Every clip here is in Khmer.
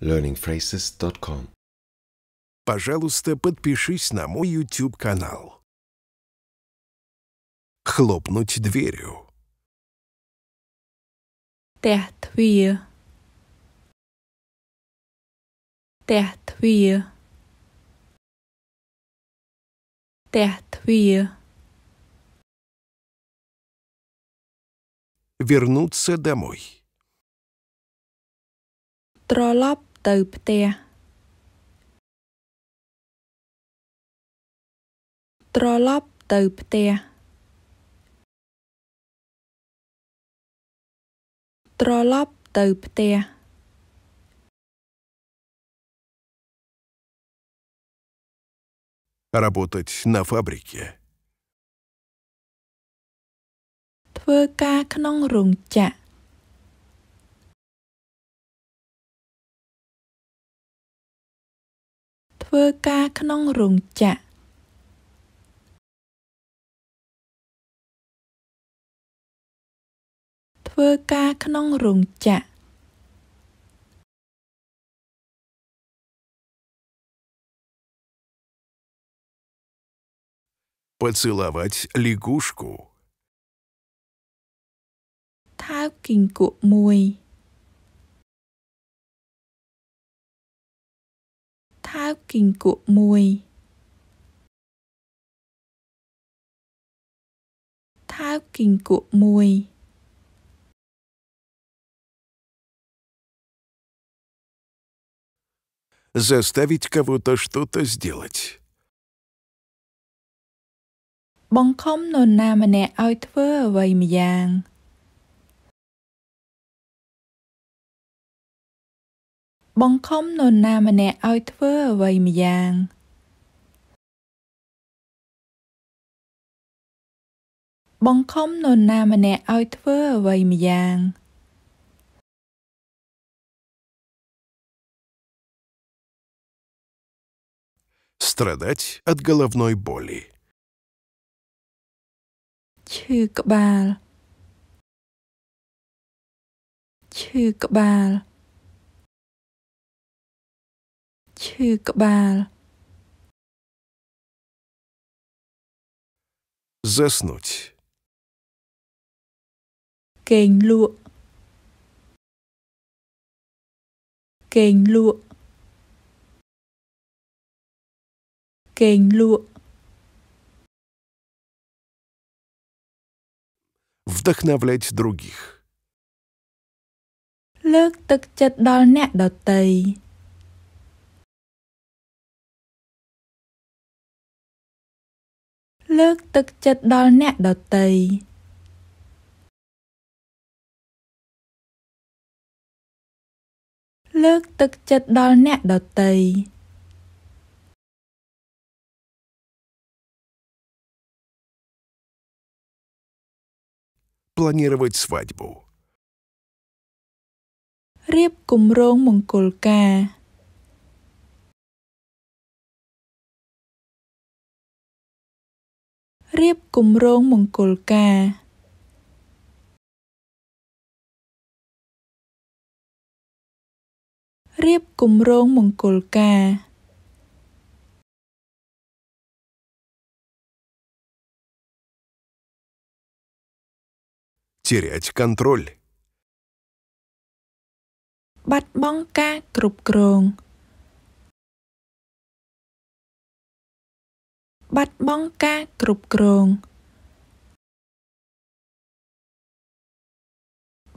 learningphrases.com. Пожалуйста, подпишись на мой YouTube-канал. Хлопнуть дверью. Тертвие. Тертвие. Тертвие. Вернуться домой. ត្រឡប់ទៅផ្ទះត្រឡប់ទៅផ្ទះត្រឡប់ទៅផ្ទះរ работать на фабрике ធ្វើការក្នុងរោងចក្រធ្វើការក្នុងរោងចក្រធ្វើការក្នុងរោងចក្រ поцеловать лягушку ថើបគីង្គក់មួយហើបគីងគក់មួយថើបគីងគក់មួយ 1. Заставить кого-то что-то сделать. បង្ខំនរណាម្នាក់ឲ្យធ្វើអ្វីម្យ៉ាង 2. បង្ខំនរណាម្នាក់ឲ្យធ្វើអ្វីម្យ៉ាងបង្ខំនរណាម្នាក់ឲ្យធ្វើអ្វីម្យ៉ាង។ страдать от головной боли ឈឺក្បាលឈឺក្បាលឈឺក្បាល заснуть កេងលក់កេងលក់កេងលក់ вдохновлять других លើកទឹកចិត្តដល់អ្នកដទៃលើកទឹកចិត្តដល់អ្នកដទៃលើកទឹកចិត្តដល់អ្នកដទៃផ្លានីរវ៉ាត់ស្វាយបូរៀបគម្រោងមង្គលការរៀបគម្រោងមង្គលការរៀបគម្រោងមង្គលការ терять контроль បាត់បង់ការគ្រប់គ្រងបាត់បង់ការគ្រប់គ្រង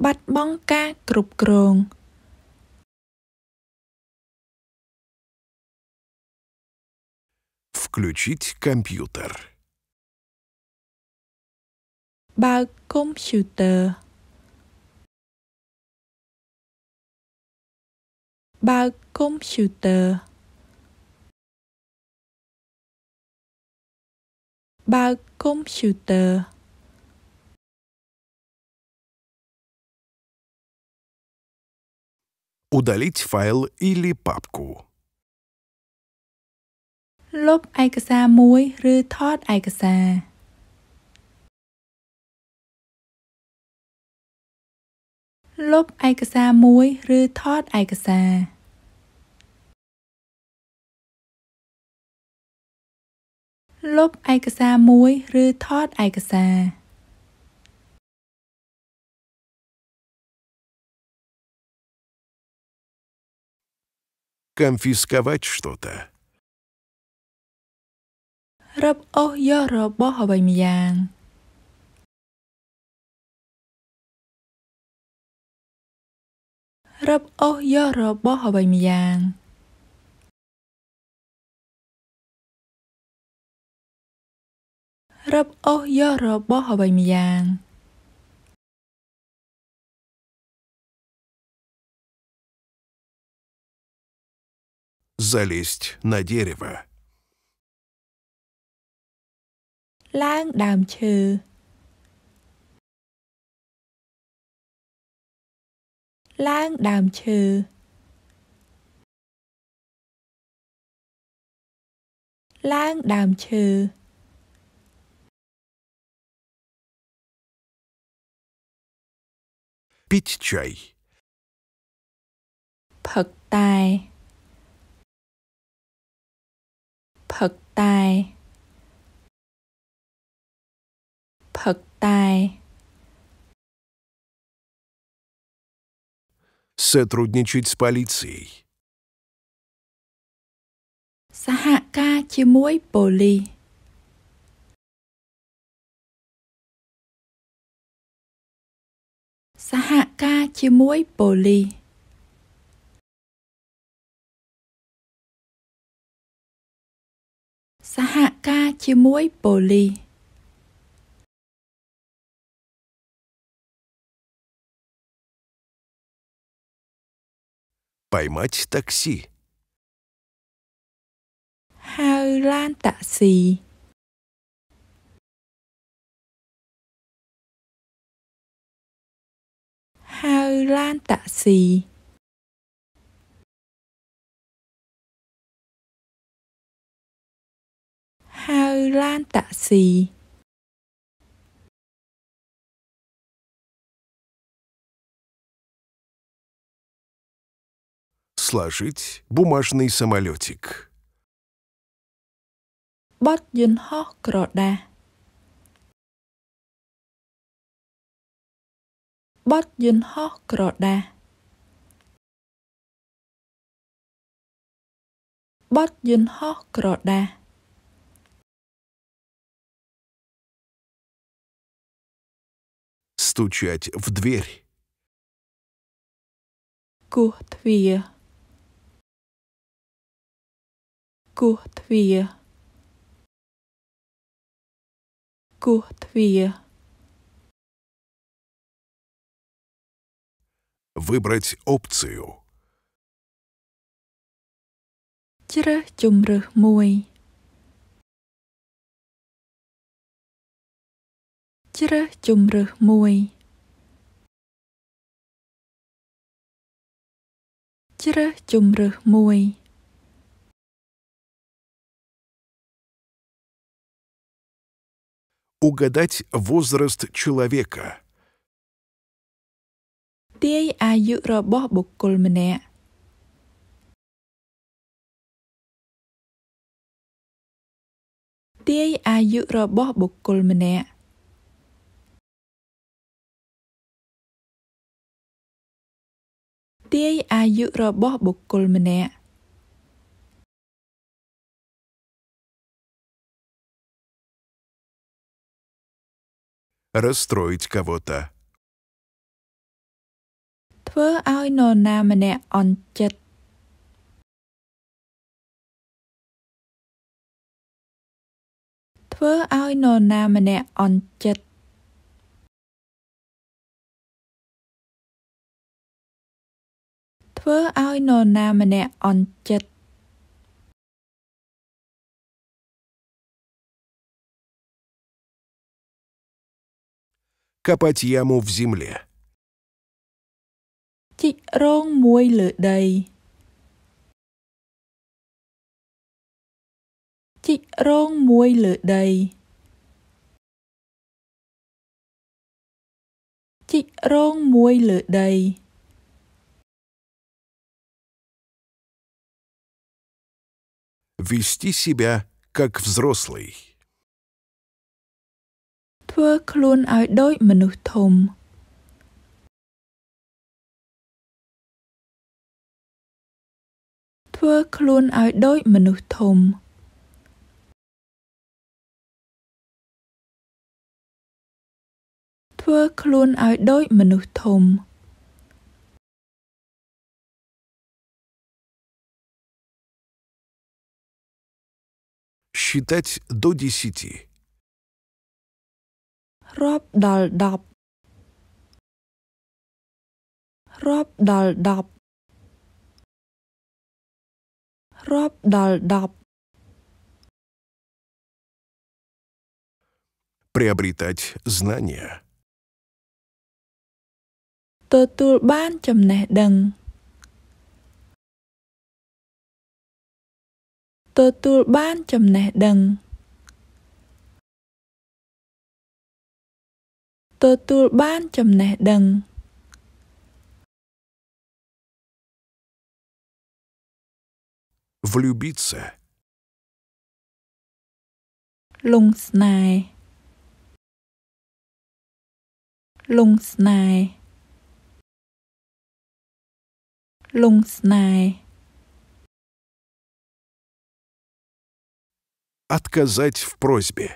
បាត់បង់ការគ្រប់គ្រង Включить компьютер. បើកកុំព្យូទ័របើកកុំព្យូទ័របើកកុំព្យូទ័រ។ удалить файл или папку លុបឯកសារមួយ ឬថតឯកសារលុបឯកសារមួយឬថតឯកសារลบไอกระสารมุ้ยหรือทอดไอกสารคอนฟิสคาวัตชตัวเรับโอ้ยรับบ่บาวมียาง รับโอ้ยรับบ่บาวมียางរឹបអូសយករបស់អ្វីម្យ៉ាង។ залезть на дерево. ឡើងដើមឈើឡើងដើមឈើឡើងដើមឈើ пить чай. Пхак тай. Пхак тай. с полицией. Сотрудничать с полицией. សហការជាមួយប៉ូលីសសហការជាមួយប៉ូលីសសហការជាមួយប៉ូលីសប៉ៃម៉ាច់តាក់ស៊ីហៅឡានតាក់ស៊ី hao lan tạ xì hao lan tạ xì сложить бумажный самолетик. Bắt dính hót крọt đa. បទយន្តហោះក្រដាសបទយន្តហោះក្រដាសស្ទូចាច់ в дверь គោះទ្វារគោះទ្វារគោះទ្វារ Выбрать опцию. ជ្រើសជំរើសមួយជ្រើសជំរើសមួយជ្រើសជំរើសមួយ Угадать возраст человека. ទាយអាយុរបស់បុគ្គលម្នាក់ទាយអាយុរបស់បុគ្គលម្នាក់ទាយអាយុរបស់បុគ្គលម្នាក់ расстроить кого-то ធ្វើឲ្យនរណាម្នាក់អន់ចិត្តធ្វើឲ្យនរណាម្នាក់អន់ចិត្តធ្វើឲ្យនរណាម្នាក់អន់ចិត្ត копать яму в земле ជីករងមួយលើដីជីករងមួយលើដីជីករងមួយលើដី។ вести себя как взрослый ធ្វើខ្លួនឲ្យដូចមនុស្សធំ។ធ្វើខ្លួនឲ្យដូចមនុស្សធំធ្វើខ្លួនឲ្យដូចមនុស្សធំ считать до 10រាប់ដល់10រាប់ដល់10រាប់ដល់10 приобретать знания ទទួលបាន ចំណេះដឹងទទួលបាន ចំណេះដឹងទទួលបានចំណេះដឹង влюбиться. Лунгснай. Лунгснай. Лунгснай. Отказать в просьбе.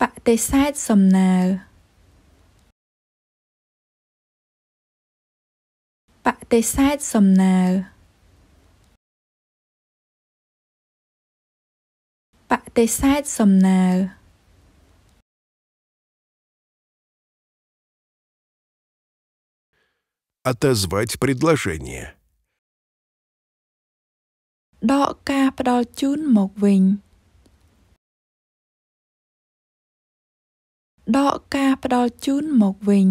បដិសេធសំណើតិសេធសំណើបតិសេធសំណើអតស្វ័យ предложение ដកការផ្ដល់ជូនមកវិញដកការផ្ដល់ជូនមកវិញ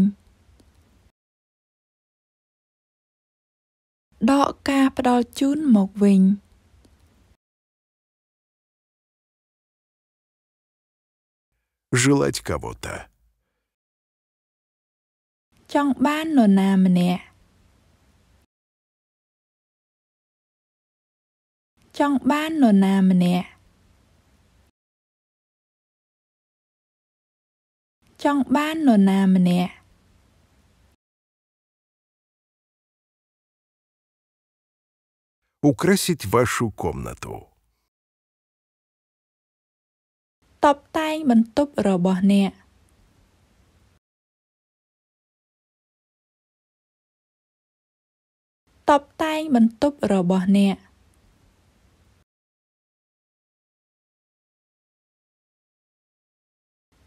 ដកការផ្ដល់ជូនមកវិញ។ желать кого-то ចង់បាននរណាម្នាក់ចង់បាននរណាម្នាក់ចង់បាននរណាម្នាក់ украсить вашу комнату. តបតែងបន្ទប់របស់អ្នកតបតែងបន្ទប់របស់អ្នក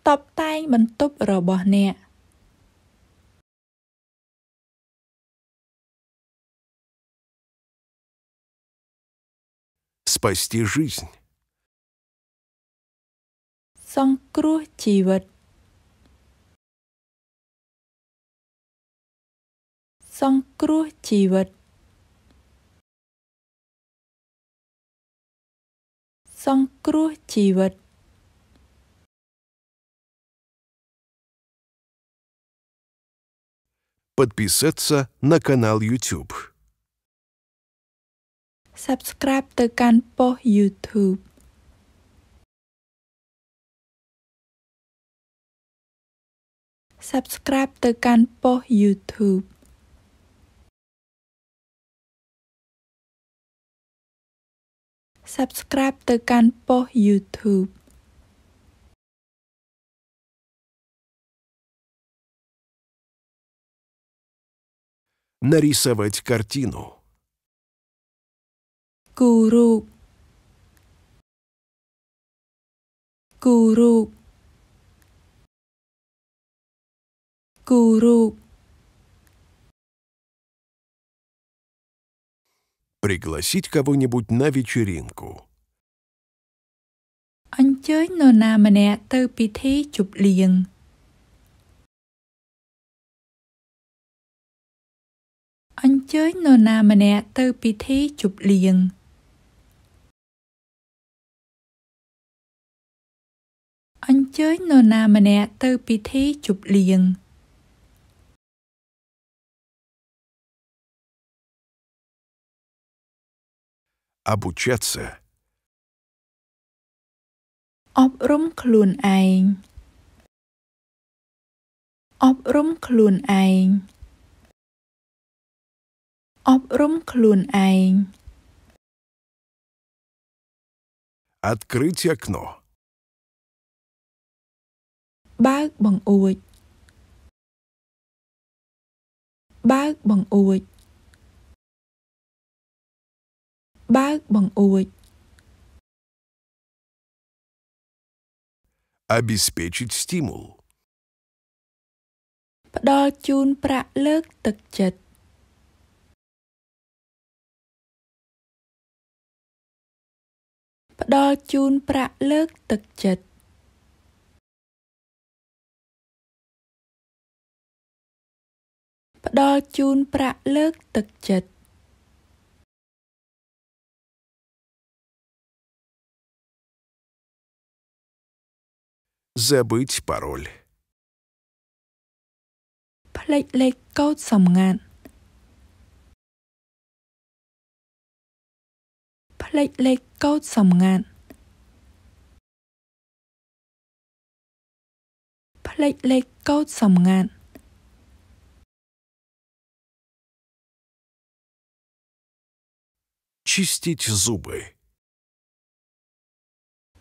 តបតែងបន្ទប់របស់អ្នក спасти жизнь. Сон кру чиват. Сон чиват. Сон чиват. Подписаться на канал YouTube. Subscribe ទៅកាន់ប៉ុស្តិ៍ YouTube Subscribe ទៅកាន់ប៉ុស្តិ៍ YouTube Subscribe ទៅកាន់ប៉ុស្តិ៍ YouTube Нарисовать картину គូរូបគូរូបគូរូប Пригласить кого-нибудь на вечеринку. អញ្ជើញនរណាម្នាក់ទៅពិធីជប់លៀងអញ្ជើញនរណាម្នាក់ទៅពិធីជប់លៀងអញ្ជើញនរណាម្នាក់ទៅពិធីជប់លៀងអបុជាតសេអប់រំខ្លួនឯងអប់រំខ្លួនឯងអប់រំខ្លួនឯង Открыть окно បើកបង្អួចបើកបង្អួចបើកបង្អួច обеспечить стимул ផ្ដល់ជូនប្រាក់លើកទឹកចិត្តផ្ដល់ជូនប្រាក់លើកទឹកចិត្តផ្ដល់ជូន ប្រាក់លើក ទឹកចិត្ត Забыть пароль ផ្លេចលេខកូដសម្ងាត់ផ្លេចលេខកូដសម្ងាត់ផ្លេចលេខកូដសម្ងាត់ чистить зубы.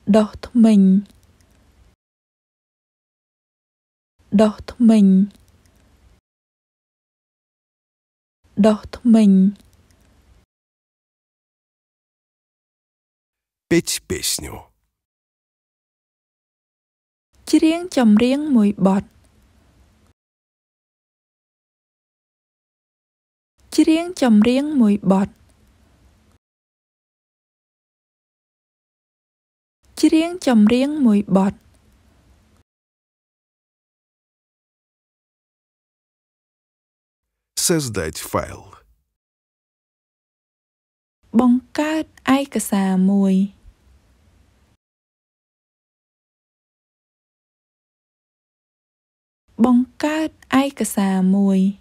Đốt mình. Đốt mình. Đốt mình. Петь песню. Чрең чамрең мой бот. ច្រៀងចម្រៀងមួយបទច្រៀងចម្រៀងមួយបទ។ Создать файл បង្កើតឯកសារមួយបង្កើតឯកសារមួយ។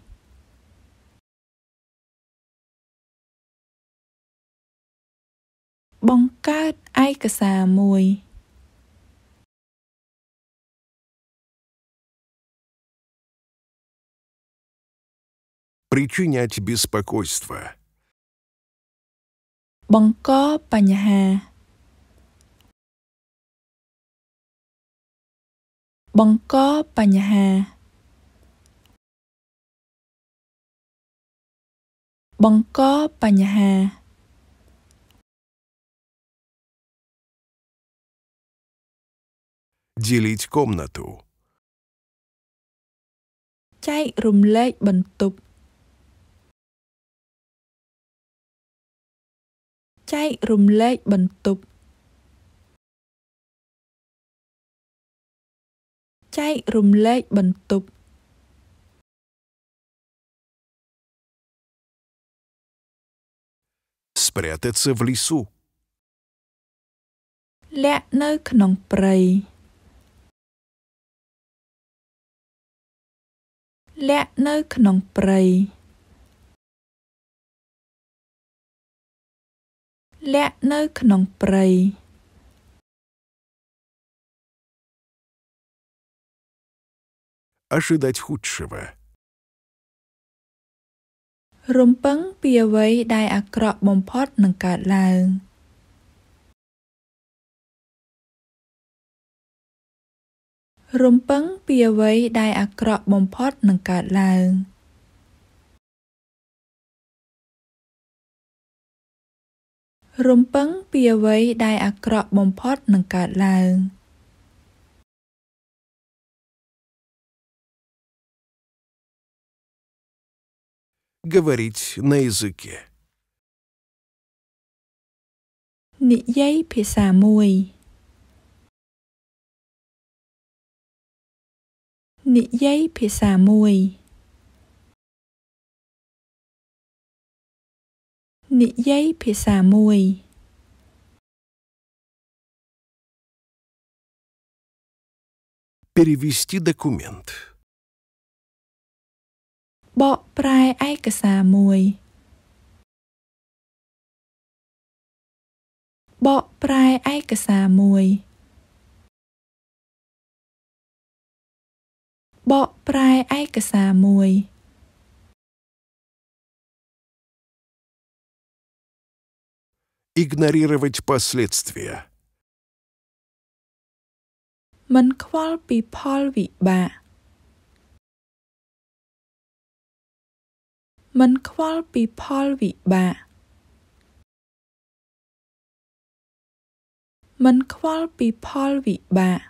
បង្កើតឯកសារមួយ причинять беспокойство បង្កបញ្ហាបង្កបញ្ហាបង្កបញ្ហា делить комнату. ចែករំលែកបន្ទប់ចែករំលែកបន្ទប់ចែករំលែកបន្ទប់ស្ប្រែតេសវលីស៊ូលាក់នៅក្នុងព្រៃលាក់នៅ ក្នុងព្រៃលាក់នៅ ក្នុងព្រៃអ ожидать худшего រំពឹងពីអ្វីដែលអាក្រក់បំផុតនឹងកើតឡើង។រំពឹងពីអ្វីដែលអាក្រក់បំផុតនឹងកើតឡើង។រំពឹងពីអ្វីដែលអាក្រក់បំផុតនឹងកើតឡើង говорить на языке និយាយភាសាមួយនិយាយភាសាមួយនិយាយភាសាមួយ пере វេស្ទី документ បកប្រែឯកសារមួយ បកប្រែឯកសារមួយបកប្រែឯកសារមួយ Игнорировать последствия មិនខ្វល់ពីផលវិបាកមិនខ្វល់ពីផលវិបាកមិនខ្វល់ពីផលវិបាក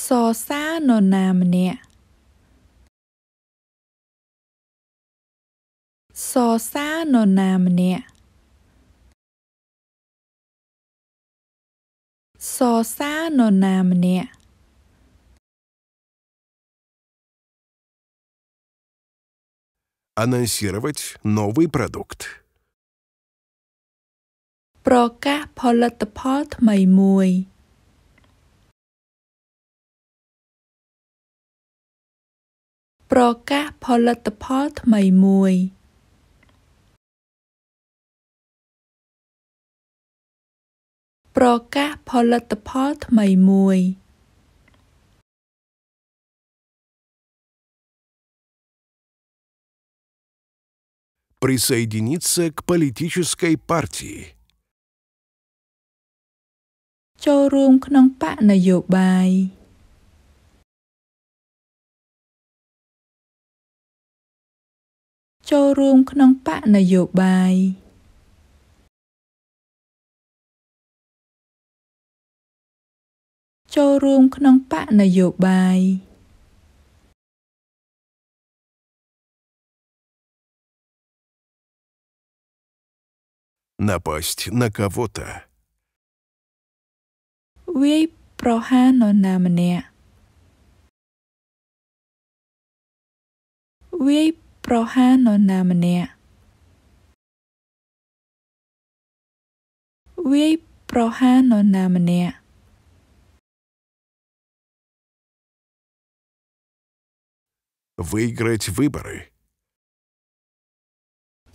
សរសើរនរណាម្នាក់សរសើរនរណាម្នាក់សរសើរនរណាម្នាក់អានន сировать новый продукт ប្រកាសផលិតផលថ្មីមួយប្រកាសផលិតផលថ្មីមួយប្រកាសផលិតផលថ្មីមួយ присоединиться к политической партии ចូលរួមក្នុងបកនយោបាយចូលរួមក្នុងបកនយោបាយចូលរួមក្នុងបកនយោបាយណាប៉ាស្ទណាកាវតាវាយប្រហារនរណាម្នាក់វាយប្រហារនរណាម្នាក់វាយប្រហារនរណាម្នាក់វីក្រេតវីបរិ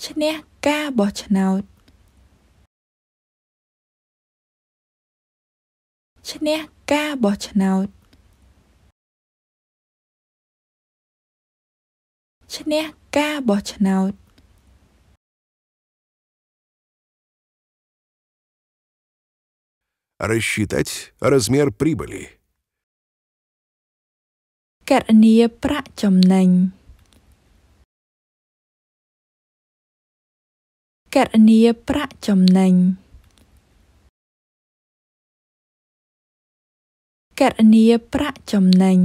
ឈ្នះការបោះឆ្នោតឈ្នះការបោះឆ្នោតឈ្នះការបោះឆ្នោតរ рассчитать размер прибыли ករណីប្រាក់ចំណេញករណីប្រាក់ចំណេញករណីប្រាក់ចំណេញ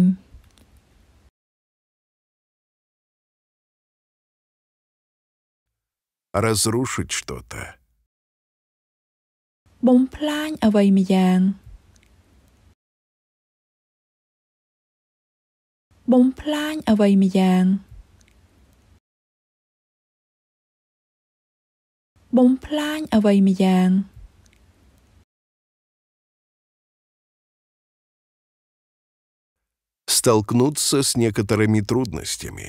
разрушить что-то. បំផ្លាញអ្វីម្យ៉ាងបំផ្លាញអ្វីម្យ៉ាងបំផ្លាញអ្វីម្យ៉ាង столкнуться с некоторыми трудностями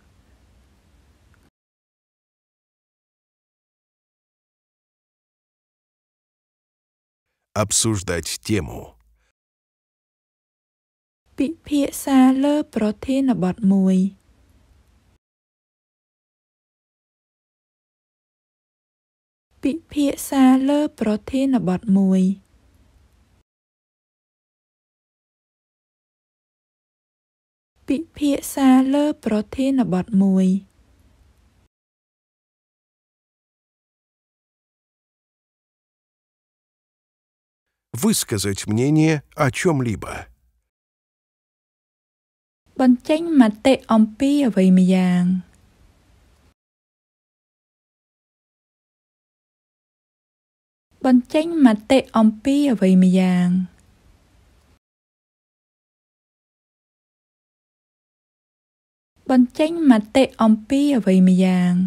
обсуждать тему. ពិភាក្សាលើប្រធានបទមួយពិភាក្សាលើប្រធានបទមួយពិភាក្សាលើប្រធានបទមួយ высказать мнение о чем-либо. បញ្ចេញមតិអំពីអ្វីម្យ៉ាងបញ្ចេញមតិអំពីអ្វីម្យ៉ាងបញ្ចេញមតិអំពីអ្វីម្យ៉ាង។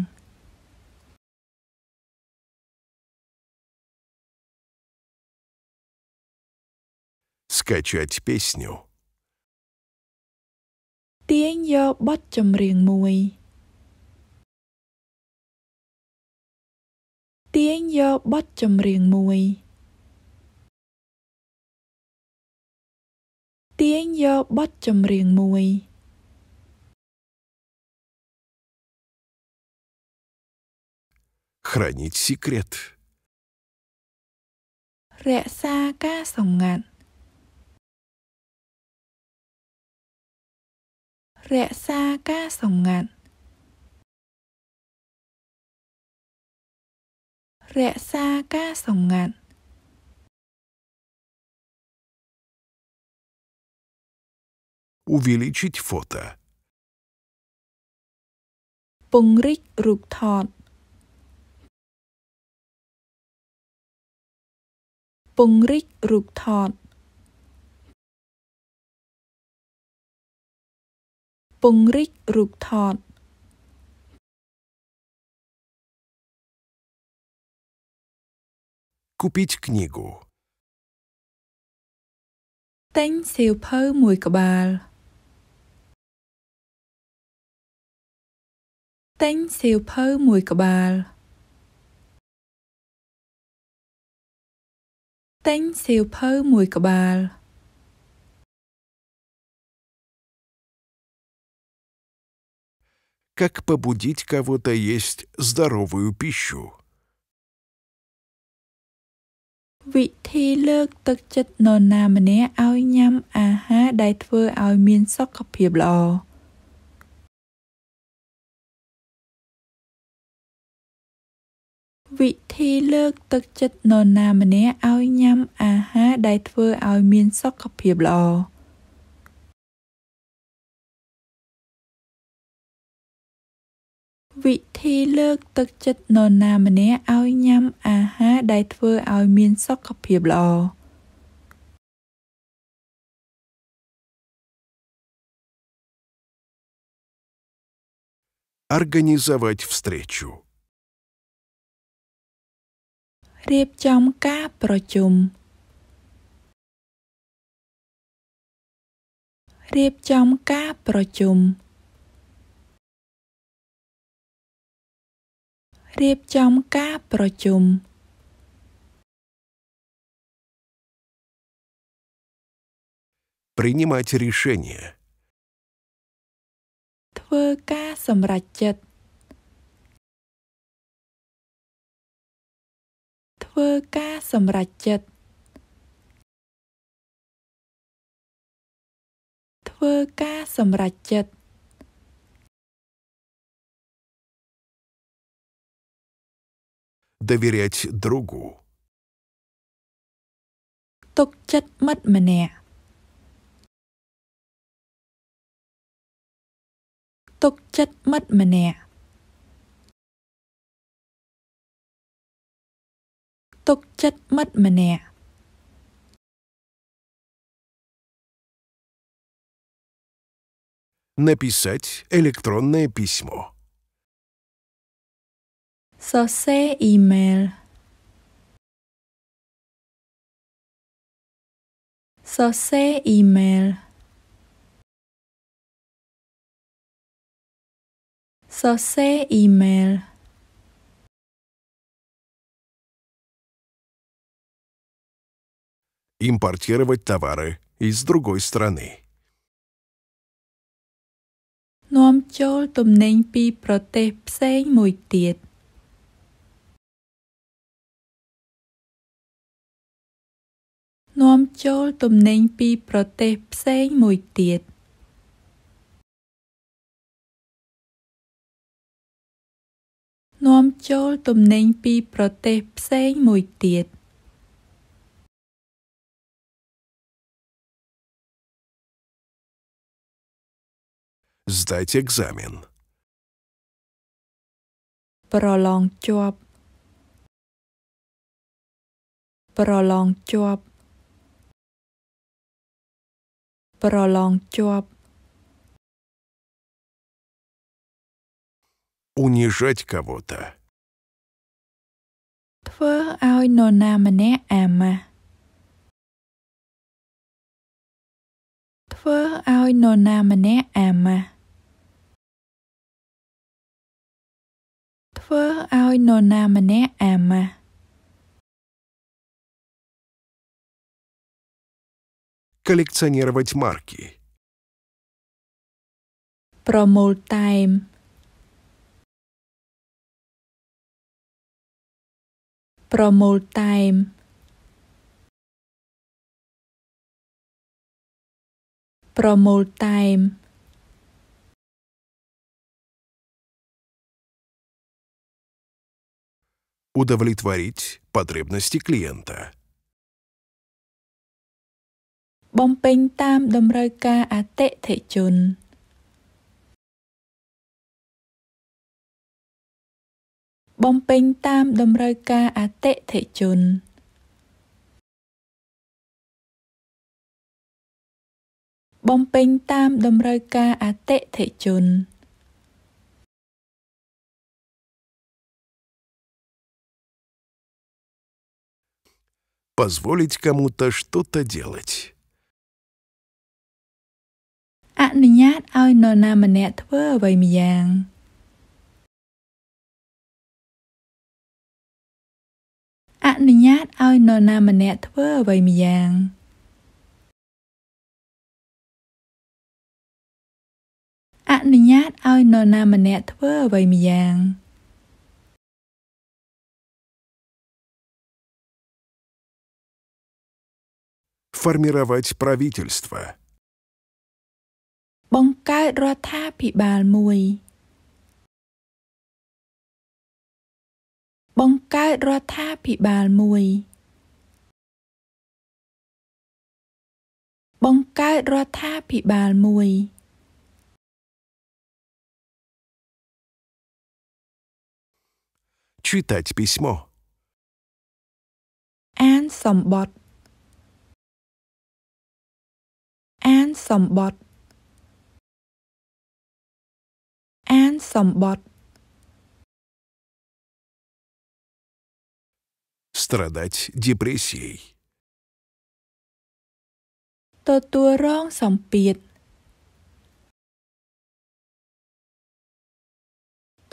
скачать песню. Tiếng do bắt chầm riêng mùi. Tiếng do bắt chầm riêng mùi. Tiếng do bắt chầm riêng mùi. Хранить секрет. Rẽ xa ca sòng ngạn. រក្សាការសម្ងាត់រក្សាការសម្ងាត់ увеличить фото ពង្រីករូបថតពង្រីករូបថត pungrik ruk thot Kupić knigę. Tánh siêu phơ mùi cà bà. Tánh siêu phơ mùi cà bà. Tánh siêu phơ mùi cà bà. как побудить кого-то есть здоровую пищу. វិធីលើកទឹកចិត្តនរណាម្នាក់ឲ្យញ៉ាំអាហារដែលធ្វើឲ្យមានសុខភាពល្អវិធីលើកទឹកចិត្តនរណាម្នាក់ឲ្យញ៉ាំអាហារដែលធ្វើឲ្យមានសុខភាពល្អ។វិធីលើកទឹកចិត្តនរណាម្នាក់ឲ្យញ៉ាំអាហារដែលធ្វើឲ្យមានសុខភាពល្អអ организовать встречу រៀបចំការប្រជុំរៀបចំការប្រជុំរៀបចំការប្រជុំព្រីនីម៉ាច់រីសេនីធ្វើការសម្រេចចិត្តធ្វើការសម្រេចចិត្តធ្វើការសម្រេចចិត្ត доверять другу. Ток чат мне. Ток чат мне. Ток чат мне. Написать электронное письмо. Сосе имейл. Сосе имейл. Сосе имейл. Импортировать товары из другой страны. мой тет? នាំចូលទំនិញពីប្រទេសផ្សេងមួយទៀត។ Hãy subscribe cho kênh Ghiền Mì Gõ Để không bỏ lỡ Сдать экзамен. Пролонг чоп. Пролонг чоп. ប្រឡងជាប់ унижать кого-то ធ្វើឲ្យនរណាម្នាក់អាម៉ាស់ធ្វើឲ្យនរណាម្នាក់អាម៉ាស់ធ្វើឲ្យនរណាម្នាក់អាម៉ាស់ коллекционировать марки. Промолтаем. Промолтаем. Промолтаем. Удовлетворить потребности клиента. បំពេញតាមតម្រូវការអតិថិជន។បំពេញតាមតម្រូវការអតិថិជនបំពេញតាមតម្រូវការអតិថិជន позволить кому-то что-то делать អនុញ្ញាតឲ្យនរណាម្នាក់ធ្វើអ្វីម្យ៉ាងអនុញ្ញាតឲ្យនរណាម្នាក់ធ្វើអ្វីម្យ៉ាងអនុញ្ញាតឲ្យនរណាម្នាក់ធ្វើអ្វីម្យ៉ាង формировать правительство បង្កើតរដ្ឋាភិបាលមួយ បង្កើតរដ្ឋាភិបាលមួយ បង្កើតរដ្ឋាភិបាលមួយឈឺតែពីស្មោះអានសម្បត្តិអានសម្បត្តិអានសំបត់ страдать депрессией ទទួលរងសម្ពាធ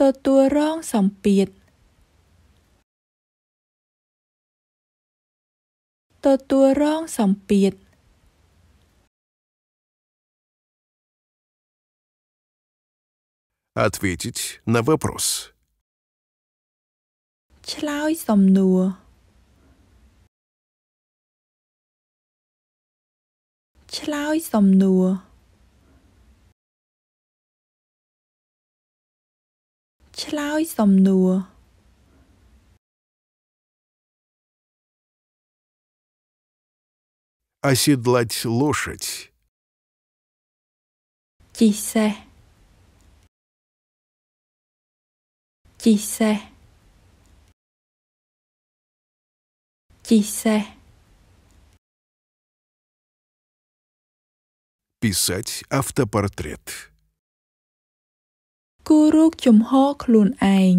ទទួលរងសម្ពាធទទួលរងសម្ពាធ Ответить на вопрос. ឆ្លើយសំណួរឆ្លើយសំណួរឆ្លើយសំណួរ оседлать лошадь. Тисе. ជិះសេះជិះសេះ Писать автопортрет គូរូបចំហ ខ្លួនឯង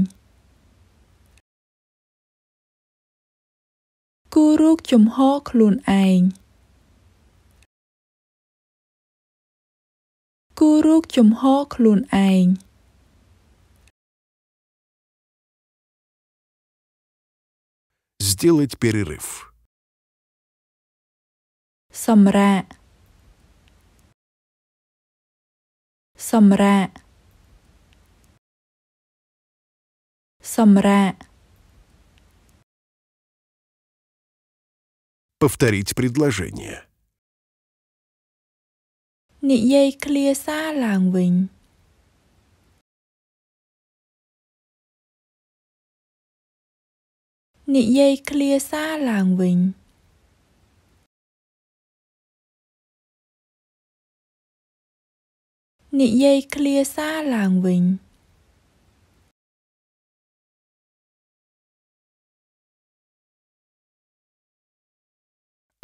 គូរូបចំហ ខ្លួនឯងគូរូបចំហខ្លួនឯង сделать перерыв. Самре. Самре. Самре. Повторить предложение. Ни ей клея са ланг និយាយឃ្លាសារឡើងវិញនិយាយឃ្លាសារឡើងវិញ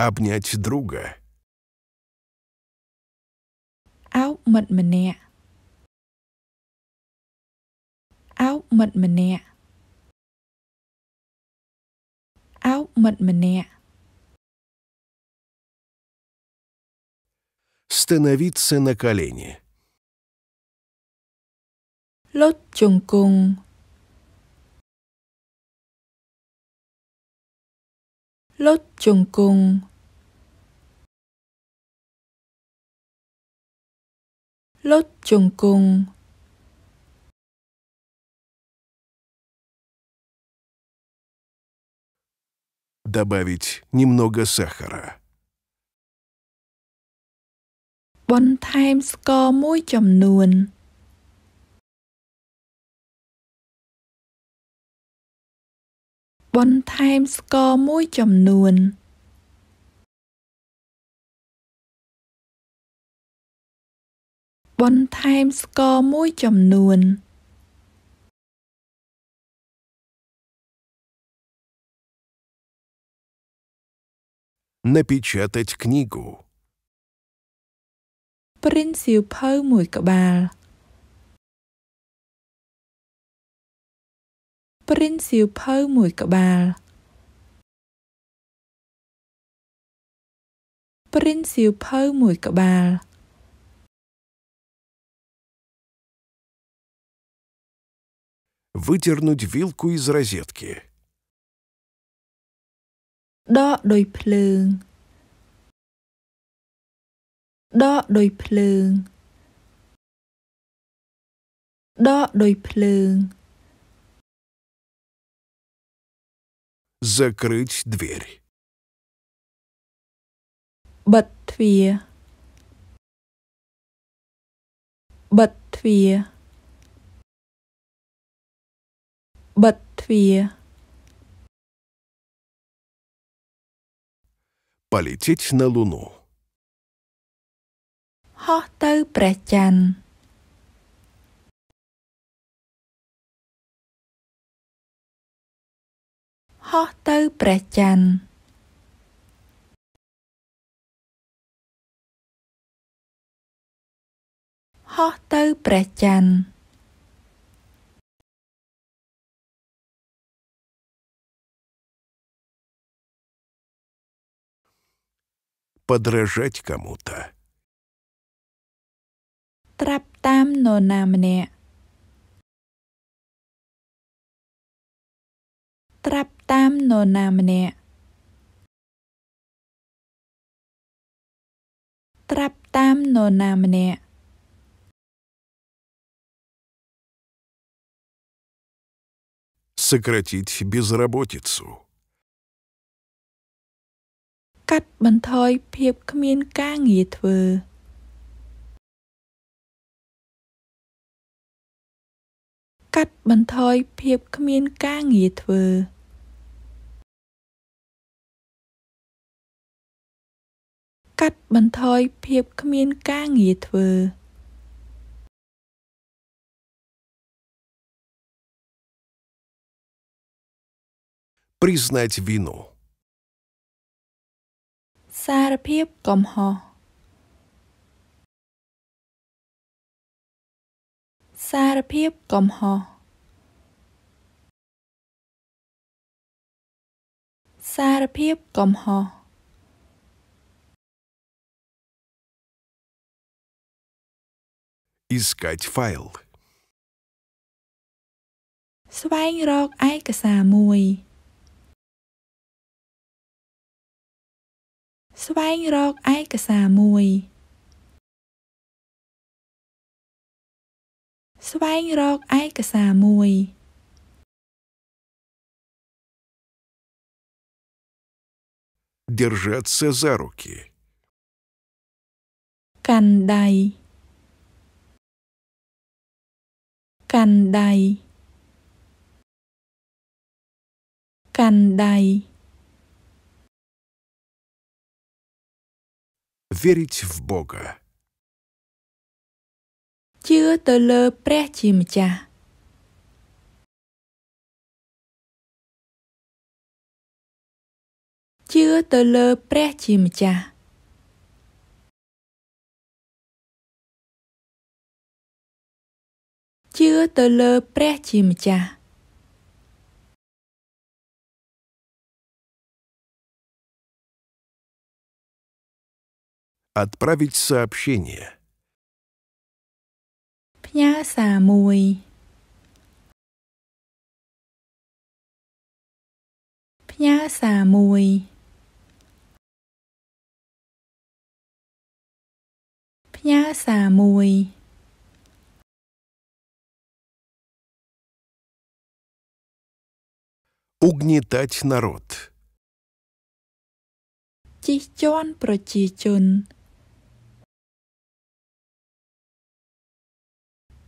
អបញាច់ друга អោបមិត្តម្នាក់អោបមិត្តម្នាក់អោបមិត្តម្នាក់ Становиться на колени. Лот чунгкунг. Lốt trùng cung Lốt trùng cung добавить немного сахара. បន្ថែមស្ករមួយចំនួន напечатать книгу. Print សៀវភៅមួយក្បាល Print សៀវភៅមួយក្បាល Print សៀវភៅមួយក្បាល Выдернуть вилку из розетки. ดอโดยเพลิงดอโดยเพลิงดอโดยเพลิง закрыть д в е р บัดทวีบัดทวีบัดทวี Полететь на Луну. ហោះទៅព្រះច័ន្ទហោះទៅព្រះច័ន្ទហោះទៅព្រះច័ន្ទ подражать кому-то. Трап там, но на мне. Трап там, но на мне. Трап там, но на мне. Сократить безработицу. កាត់បន្ថយភាពគ្មាន ការងារធ្វើ។កាត់បន្ថយភាពគ្មាន ការងារធ្វើកាត់បន្ថយភាពគ្មានការងារធ្វើ признать вину សារភាពកំហុសសារភាពកំហុសសារភាពកំហុសอิสกัดไฟล์ស្វែងរកឯកសារមួយสวายรอกไอกระสามวยสวายรอกไอกระสามวยดูรัดเซซารุกีกันไดกันไดกันได верить в Бога. ជឿទៅលើព្រះជាម្ចាស់ជឿទៅលើព្រះជាម្ចាស់ជឿទៅលើព្រះជាម្ចាស់ Отправить сообщение. Пьясамуй, Пьясамуй, Пьясамуй. самуй. Пня самуй. Угнетать народ. ជិះជាន់ប្រជាជន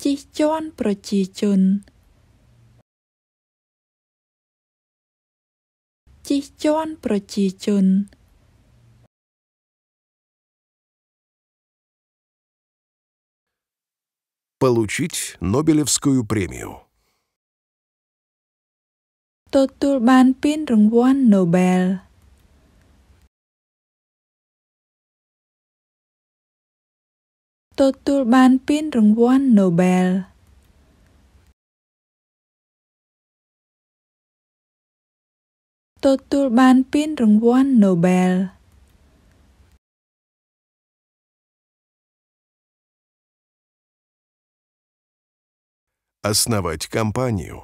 ជិះជាន់ប្រជាជនជិះជាន់ប្រជាជន получить Нобелевскую премию ទទួលបានពានរង្វាន់ Nobel ទទួលបានពានរង្វាន់ Nobel ។ Nobel ទទួលបានពានរង្វាន់ Nobel основать компанию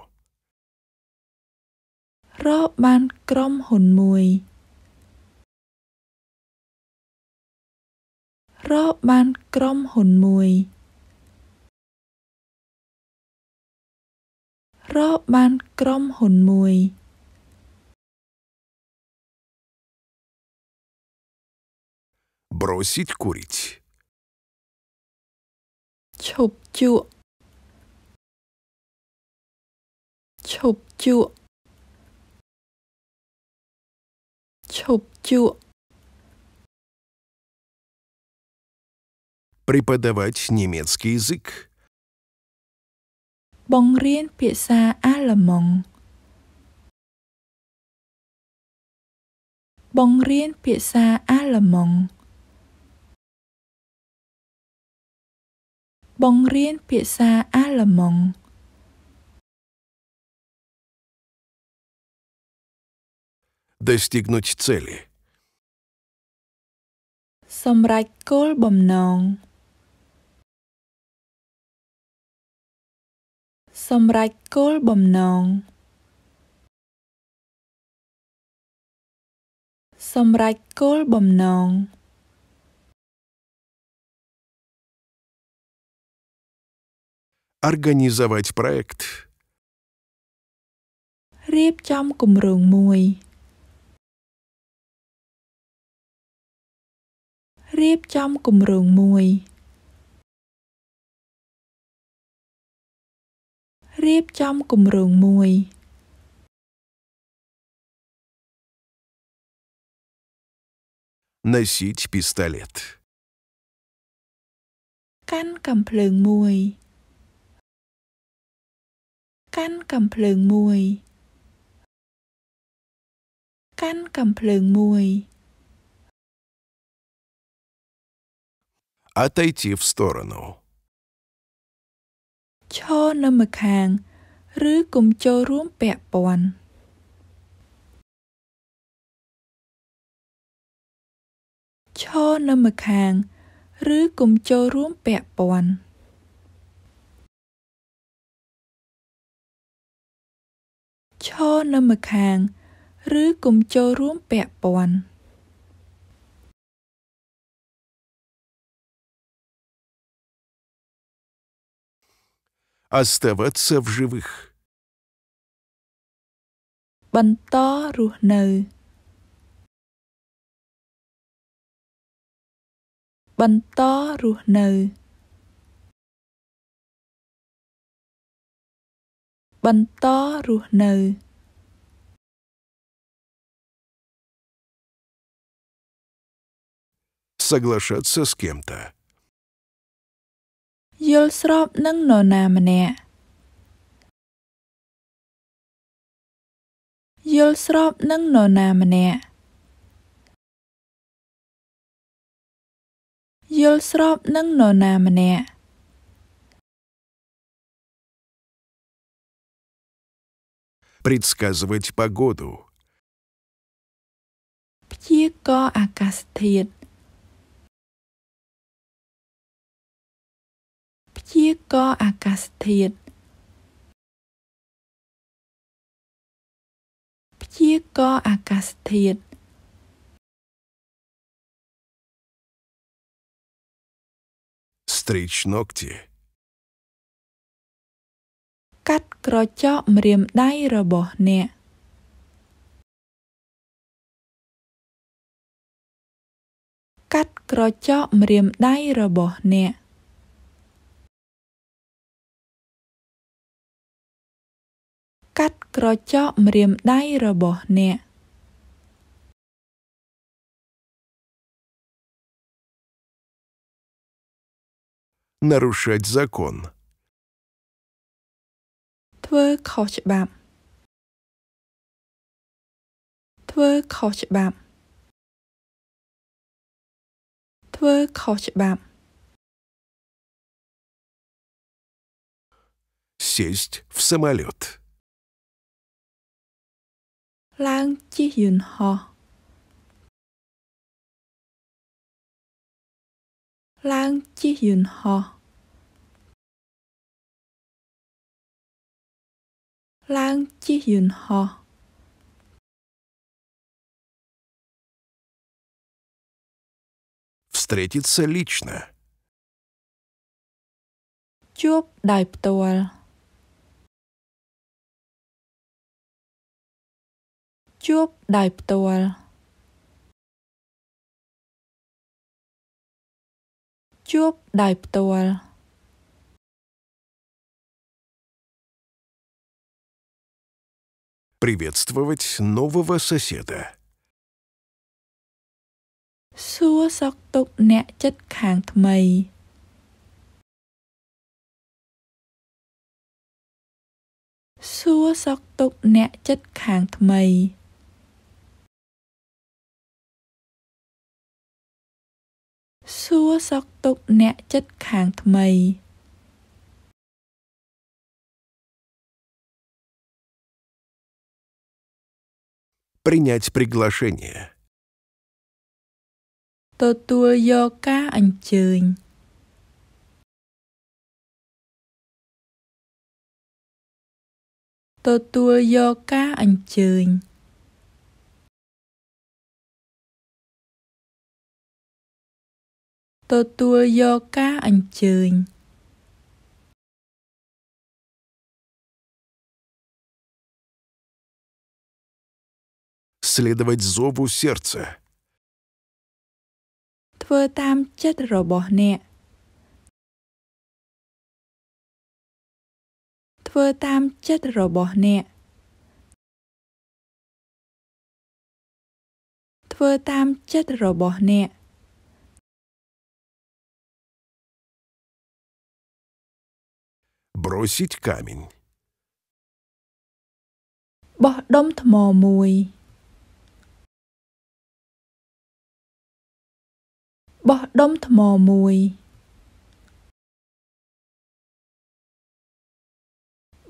រកបាន ក្រុមហ៊ុនមួយរកបានក្រុមហ៊ុនមួយរកបានក្រុមហ៊ុនមួយបរសិតគូរីតឈប់ជក់ឈប់ជក់ឈប់ជក់ преподавать немецкий язык. បង្រៀនភាសាអាល្លឺម៉ង់បង្រៀនភាសាអាល្លឺម៉ង់បង្រៀនភាសាអាល្លឺម៉ង់ достигнуть цели សម្រេចគោលបំណងសម្រេចគោលបំណងសម្រេចគោលបំណងអ организовать проект រៀបចំគម្រោងមួយរៀបចំគម្រោងមួយរៀបចំគម្រោងមួយ носить пистолет កាន់កំភ្លើងមួយកាន់កំភ្លើងមួយកាន់កំភ្លើងមួយ отойти в сторону ឈរនៅម្ខាង ឬកុំចូលរួមពាក់ព័ន្ធឈរនៅម្ខាងឬកុំចូលរួមពាក់ព័ន្ធឈរនៅម្ខាងឬកុំចូលរួមពាក់ព័ន្ធ។ оставаться в живых. បន្តរស់នៅបន្តរស់នៅបន្តរស់នៅ соглашаться с кем-то យល់ស្របនឹងនរណាម្នាក់យល់ស្របនឹងនរណាម្នាក់យល់ស្របនឹងនរណាម្នាក់ предсказывать погоду ព្យាករណ៍អាកាសធាតុព្យាករណ៍អាកាសធាតុព្យាករណ៍អាកាសធាតុ្រីច ногти កាត់ក្រចកម្រាមដៃរបស់អ្នកកាត់ក្រចកម្រាមដៃរបស់អ្នកกัดกระเจาะเรียมได้ระบบเนี่ยนรุษใช้กฎหมายทเวข้อฉบับทเวข้อฉบับทเวข้อฉบับ с е ์ т ь в самолет. ឡើងជិះយន្តហោះឡើងជិះយន្តហោះឡើងជិះយន្តហោះវស្ត្រីទិសាលីឆ្នាជួបដៃផ្ទាល់ជួបដោយផ្ទាល់ជួបដោយផ្ទាល់ព្រីវេតស្វវេត нового соседа សួរសុខទុក្ខអ្នកចិត្តខាងថ្មីសួរសុខទុក្ខអ្នកចិត្តខាងថ្មីសួរសុខទុក្ខអ្នក ចិត្តខាងថ្មីព្រិញ៉ាច់ приглашение ទទួលយកការ អញ្ជើញទទួលយកការអញ្ជើញទទួលយកការអញ្ជើញស្លេដវត зову сердца ធ្វើតាមចិត្តរបស់អ្នកធ្វើតាមចិត្តរបស់អ្នកធ្វើតាមចិត្តរបស់អ្នក бросить камень. បោះដុំថ្មមួយបោះដុំថ្មមួយ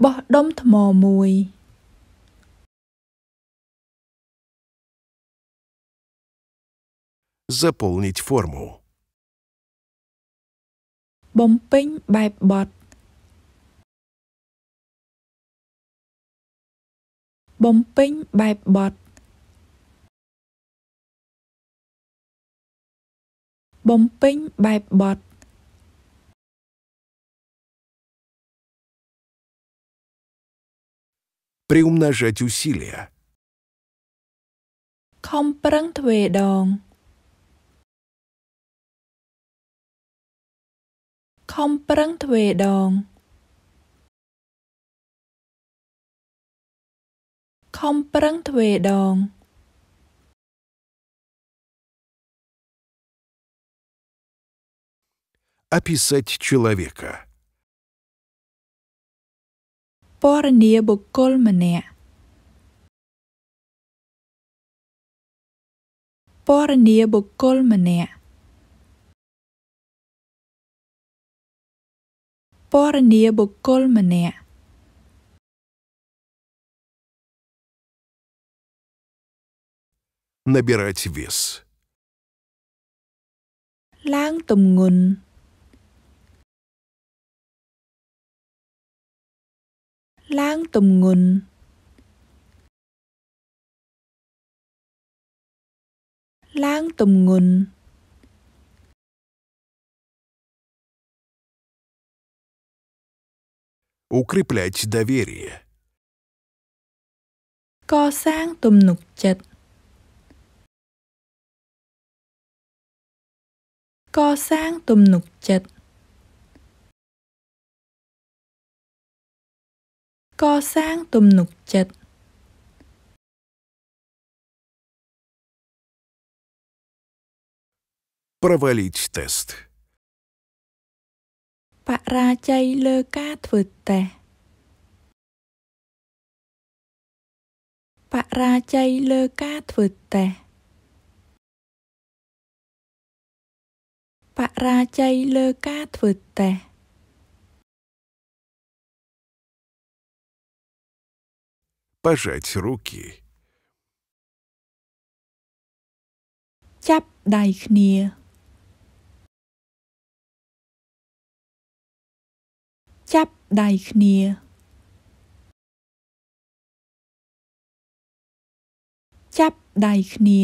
បោះដុំថ្មមួយ заполнить форму បំពេញបែបបត់បំពេញបែបបទបំពេញបែបបទព្រីមណាជជូស៊ីលីាខំប្រឹងទ្វេដងខំប្រឹងទ្វេដងខំប្រឹងទ្វេដង— описать человека. ពណ៌នាបុគ្គលម្នាក់ពណ៌នាបុគ្គលម្នាក់ពណ៌នាបុគ្គលម្នាក់ набирать вес. Ланг тумгун. Ланг тумгун. Ланг тумгун. Укреплять доверие. Ко санг កសាង ទំនុកចិត្តកសាង ទំនុកចិត្តប្រវលិច тест បរាជ័យលើការ ធ្វើតេស្តបរាជ័យលើការ ធ្វើតេស្តបរាជ័យលើការធ្វើតេស្តបរិជរុគីចាប់ដៃគ្នាចាប់ដៃគ្នាចាប់ដៃគ្នា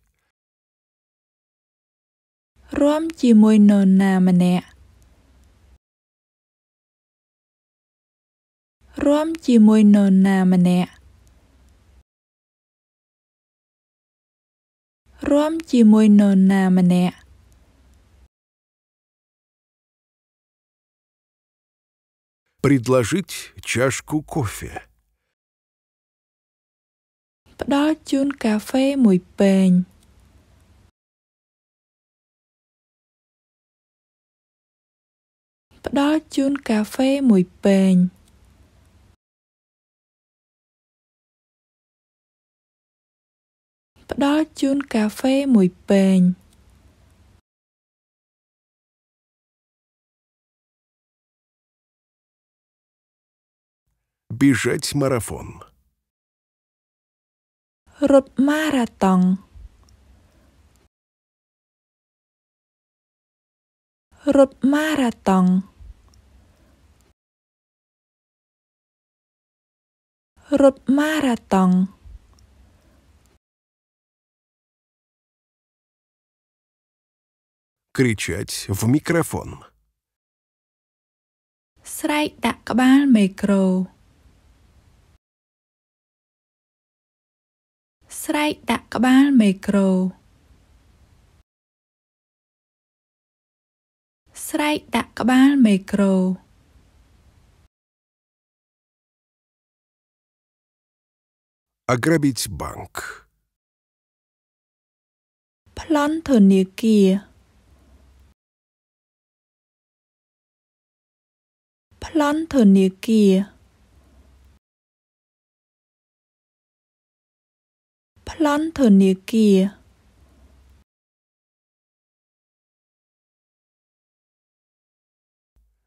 រួមជាមួយនរណាម្នាក់រួមជាមួយនរណាម្នាក់រួមជាមួយនរណាម្នាក់ предложить чашку кофе ផ្ដល់ជូនកាហ្វេមួយពែងផ្ដល់ជូនកាហ្វេមួយពែងផ្ដល់ជូនកាហ្វេមួយពែងប៊ីជេតម៉ារ៉ាហ្វុនរត់ម៉ារ៉ាតុងរត់ម៉ារ៉ាតុងរត់ម៉ារ៉ាតុងគ្រីជាត в микрофон ស្រែកដាក់ក្បាលមីក្រូ ស្រែកដាក់ក្បាលមីក្រូស្រែកដាក់ក្បាលមេក្រូអក្រាប៊ីចបាំងប្លន់ធនាគារប្លន់ធនាគារប្លន់ធនាគារ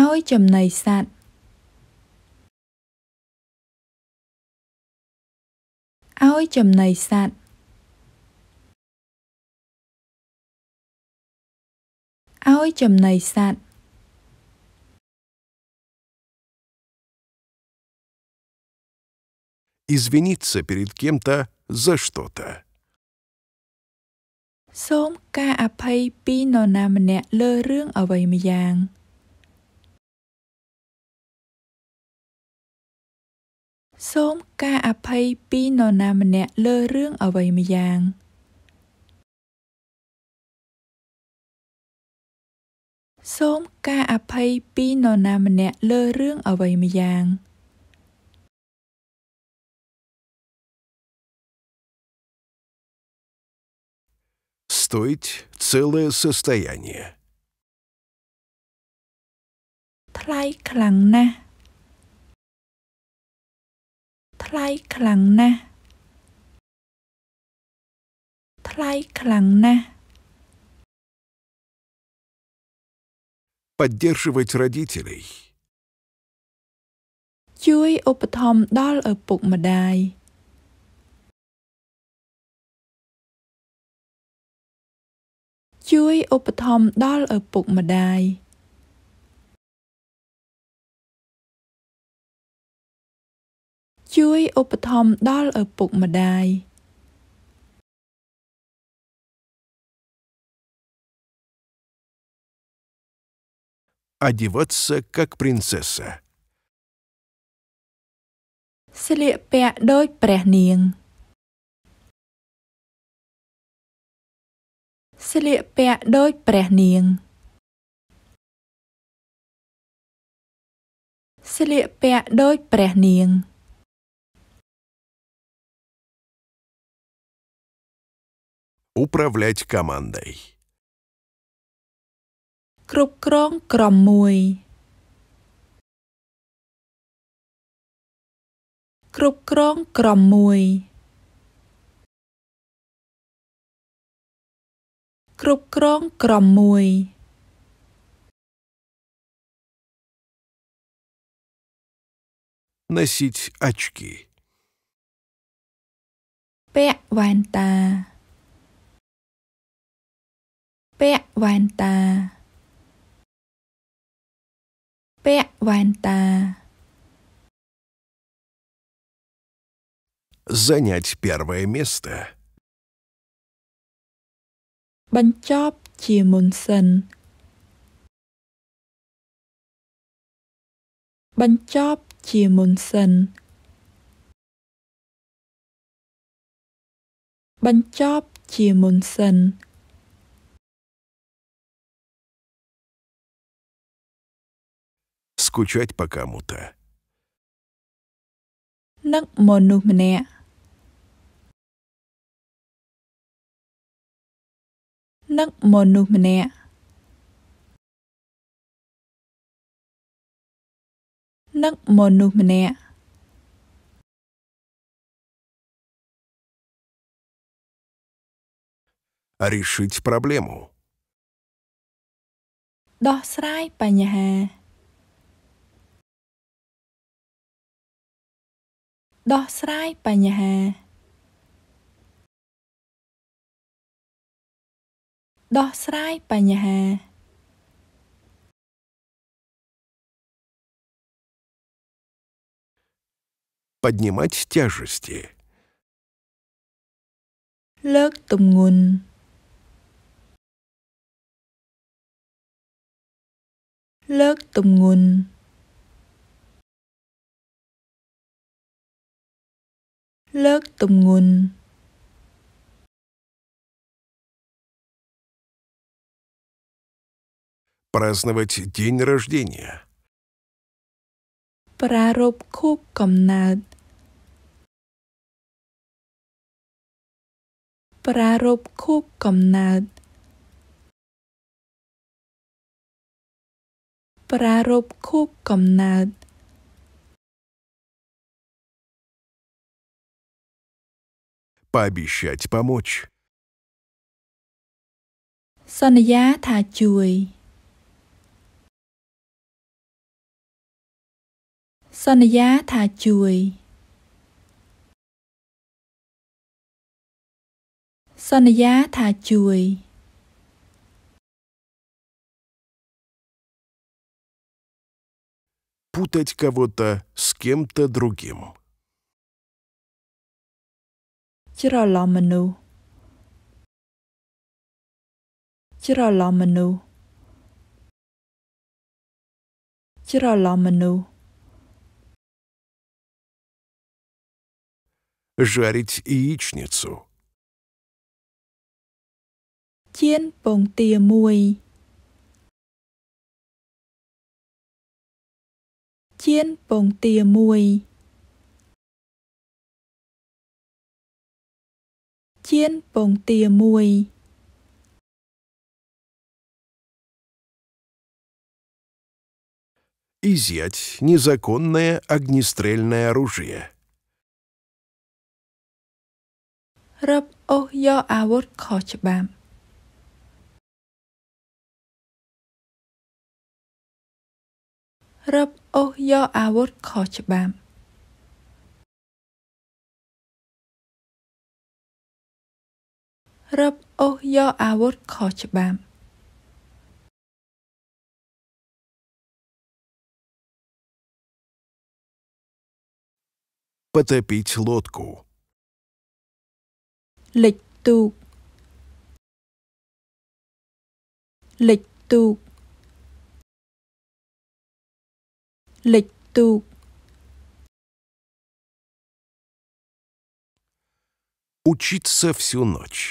ឲ្យចំណីសត្វឲ្យចំណីសត្វឲ្យចំណីសត្វ извиниться перед кем-то за что-то សូមការអភ័យពីនរណាម្នាក់លើរឿងអ្វីម្យ៉ាង។ส้มกาอภัยปีนอนามเนะเลอเรื่องเอาไว้มายางส้มกาอภัยปีนอนามเนะเลอเรื่องเอาไว้มายางสตัวท์ целое с ส с า о я н и ทลายคลังนะថ្លៃខ្លាំងណាស់ថ្លៃខ្លាំងណាស់ Поддерживать родителей ជួយឧបត្ថម្ភដល់ឪពុកម្ដាយជួយឧបត្ថម្ភដល់ឪពុកម្ដាយ។ជួយឧបត្ថម្ភដល់ឪពុកម្ដាយ។ одеваться как принцесса. ស្លៀកពាក់ដូចព្រះនាងស្លៀកពាក់ដូចព្រះនាងស្លៀកពាក់ដូចព្រះនាង Управлять командой. គ្រប់គ្រងក្រុមមួយគ្រប់គ្រងក្រុមមួយគ្រប់គ្រងក្រុមមួយ носить очки ពាក់វ៉ែនតាពាក់វ៉ែនតាពាក់វ៉ែនតា занять первое место បញ្ចប់ជាមុនសិនបញ្ចប់ជាមុនសិនបញ្ចប់ជាមុនសិន скучать по кому-то. នឹកមនុស្សម្នាក់នឹកមនុស្សម្នាក់នឹកមនុស្សម្នាក់ решить проблему ដោះស្រាយបញ្ហាដោះស្រាយបញ្ហាដោះស្រាយបញ្ហាបញ្ញាមច្ចជាជស្ទីលើកទម្ងន់លើកទម្ងន់เลิกទម្ងន់ праздновать день рождения ប្រារព្ធខួបកំណើតប្រារព្ធខួបកំណើតប្រារព្ធខួបកំណើត пообещать помочь. សន្យាថាជួយសន្យាថាជួយសន្យាថាជួយ путать кого-то с кем-то другим. ច្រឡំមនុស្សច្រឡំមនុស្សច្រឡំមនុស្ស жарить яичницу ជៀនពងទាមួយជៀនពងទាមួយជៀនពងទាមួយ— изъять незаконное огнестрельное оружие. រាប់អូសយកអាវុធខុសច្បាប់រាប់អូសយកអាវុធខុសច្បាប់រឹបអូសយកអាវុធខុសច្បាប់ потопить лодку លិចទូកលិចទូកលិចទូក Учиться всю ночь.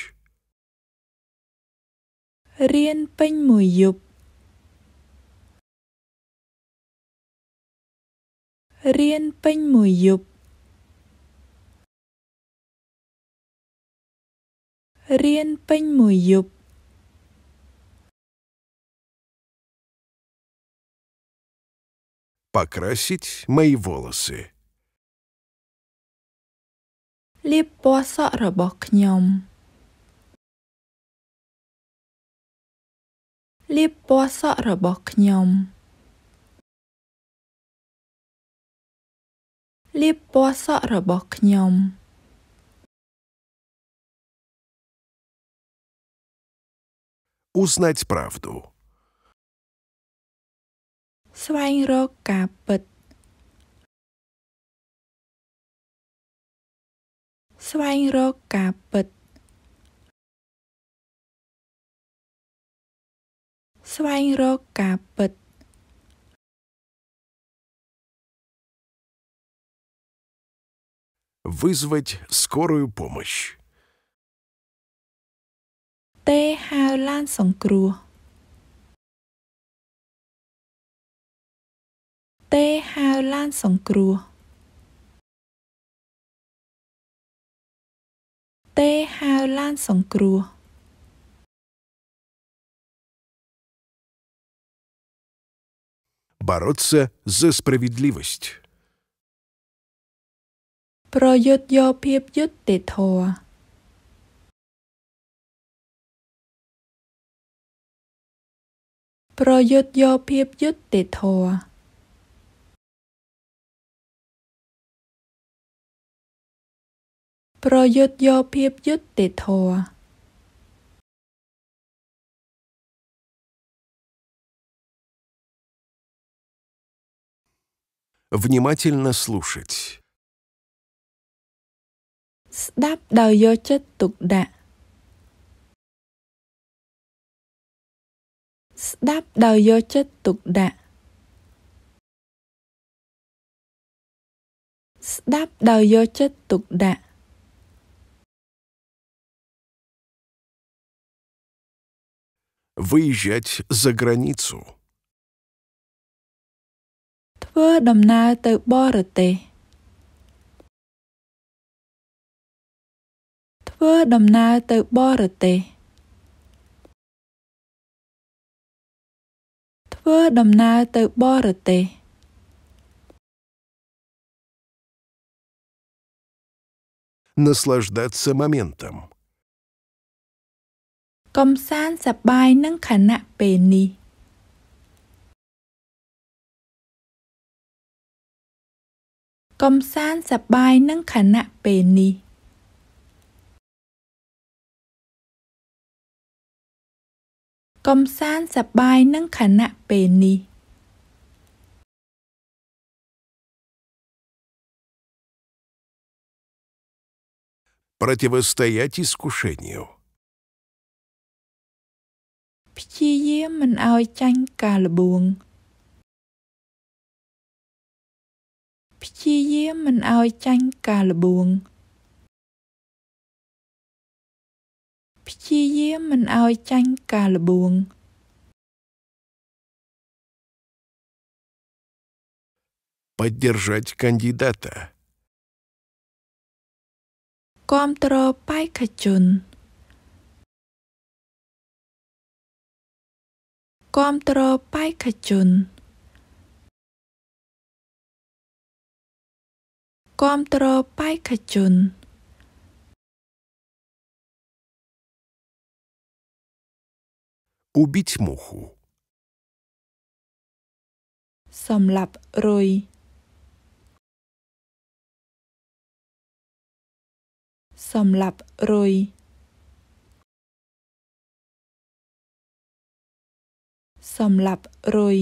រៀនពេញមួយយប់រៀនពេញមួយយប់រៀនពេញមួយយប់ покрасить мои волосы លាបពណ៌សក់របស់ខ្ញុំលាបពណ៌សក់របស់ខ្ញុំលាបពណ៌សក់របស់ខ្ញុំ។ узнать правду ស្វែងរកការពិតស្វែងរកការពិត។ស្វែងរកការពិត вызвать скорую помощь ទេហៅឡានសង្គ្រោះទេហៅឡានសង្គ្រោះទេហៅឡានសង្គ្រោះ бороться за справедливость. ประยุทธ์ยอเพียบยุติโทประยุทธ์ยอเพียบยุติโทประยุทธ์ยอเพียบยุติโท Внимательно слушать. Đáp đời vô chất tục đạ. Đáp đời vô chất tục đạ. Đáp đời vô chất tục đạ. Выезжать за границу. ធ្វើដំណើរទៅបរទេសធ្វើដំណើរទៅបរទេសធ្វើដំណើរទៅបរទេស наслаждаться моментом កំសាន្តសប្បាយនឹងខណៈពេលនេះកំសាន្តសប្បាយនឹងខណៈពេលនេះកំសាន្តសប្បាយនឹងខណៈពេលនេះប្រតិវស្តយាទីស្គូសេនីយព្យាយាមមិនឲ្យចាញ់ការលបួងព្យាយាមមិនឲ្យចាញ់ការល្បួងព្យាយាមមិនឲ្យចាញ់ការល្បួងបដិរជកានឌីដាតាគាំទ្របេក្ខជនគាំទ្របេក្ខជនគាំទ្របេក្ខជន។ убить муху សម្រាប់រុយសម្រាប់រុយសម្រាប់រុយ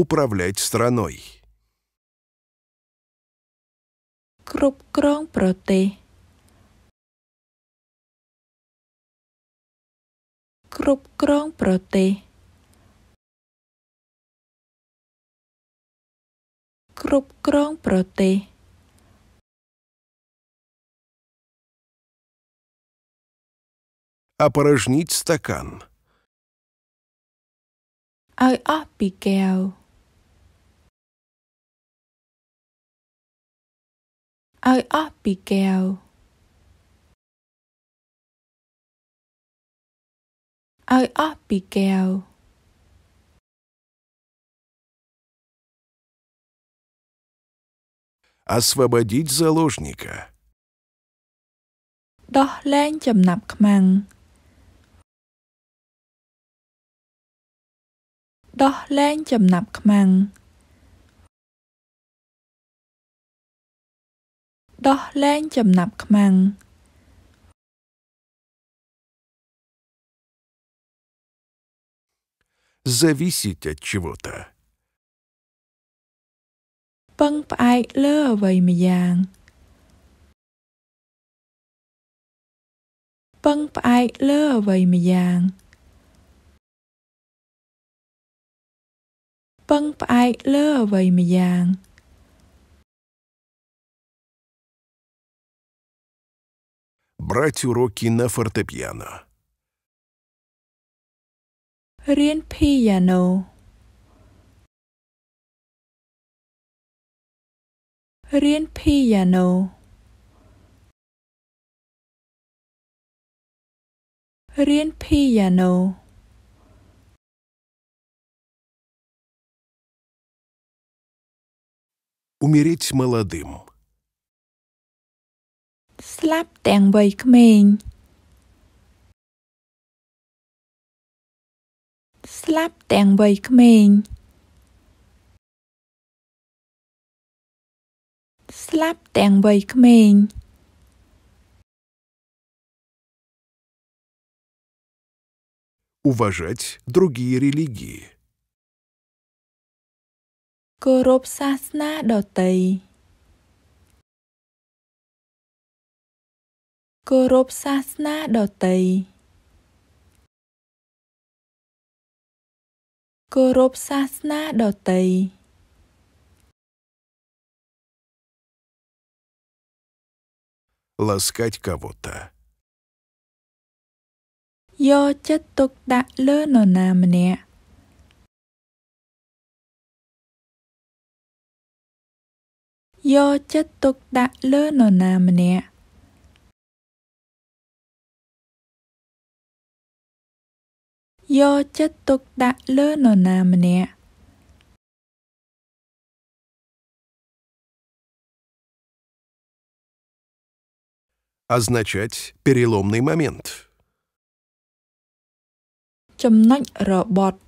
управлять страной. គ្រប់គ្រងប្រទេសគ្រប់គ្រងប្រទេសគ្រប់គ្រងប្រទេស опорожнить стакан ឲ្យអស់ពីកែវ ơi Abigail ơi Abigail освободить заложника. ដោះលែងចំណាប់ខ្មាំងដោះលែងចំណាប់ខ្មាំងដោះលែងចំណាប់ខ្មាំង зависеть от чего-то ពឹងផ្អែកលើអ្វីម្យ៉ាងពឹងផ្អែកលើអ្វីម្យ៉ាងពឹងផ្អែកលើអ្វីម្យ៉ាង брать уроки на фортепиано. Рен пиано. Рен пиано. Рен пиано. Умереть молодым. ស្លាប់ទាំងវ័យក្មេងស្លាប់ទាំងវ័យក្មេងស្លាប់ទាំងវ័យក្មេង уважать другие религии. គោរពសាសនាដទៃគោរពសាសនាដទៃគោរពសាសនាដទៃឡាស្កាច់កាវតាយកចិត្តទុកដាក់លើនរណាម្នាក់យកចិត្តទុកដាក់លើនរណាម្នាក់យកចិត្តទុកដាក់លើនរណាម្នាក់— означать переломный момент. ចំណុចរបត់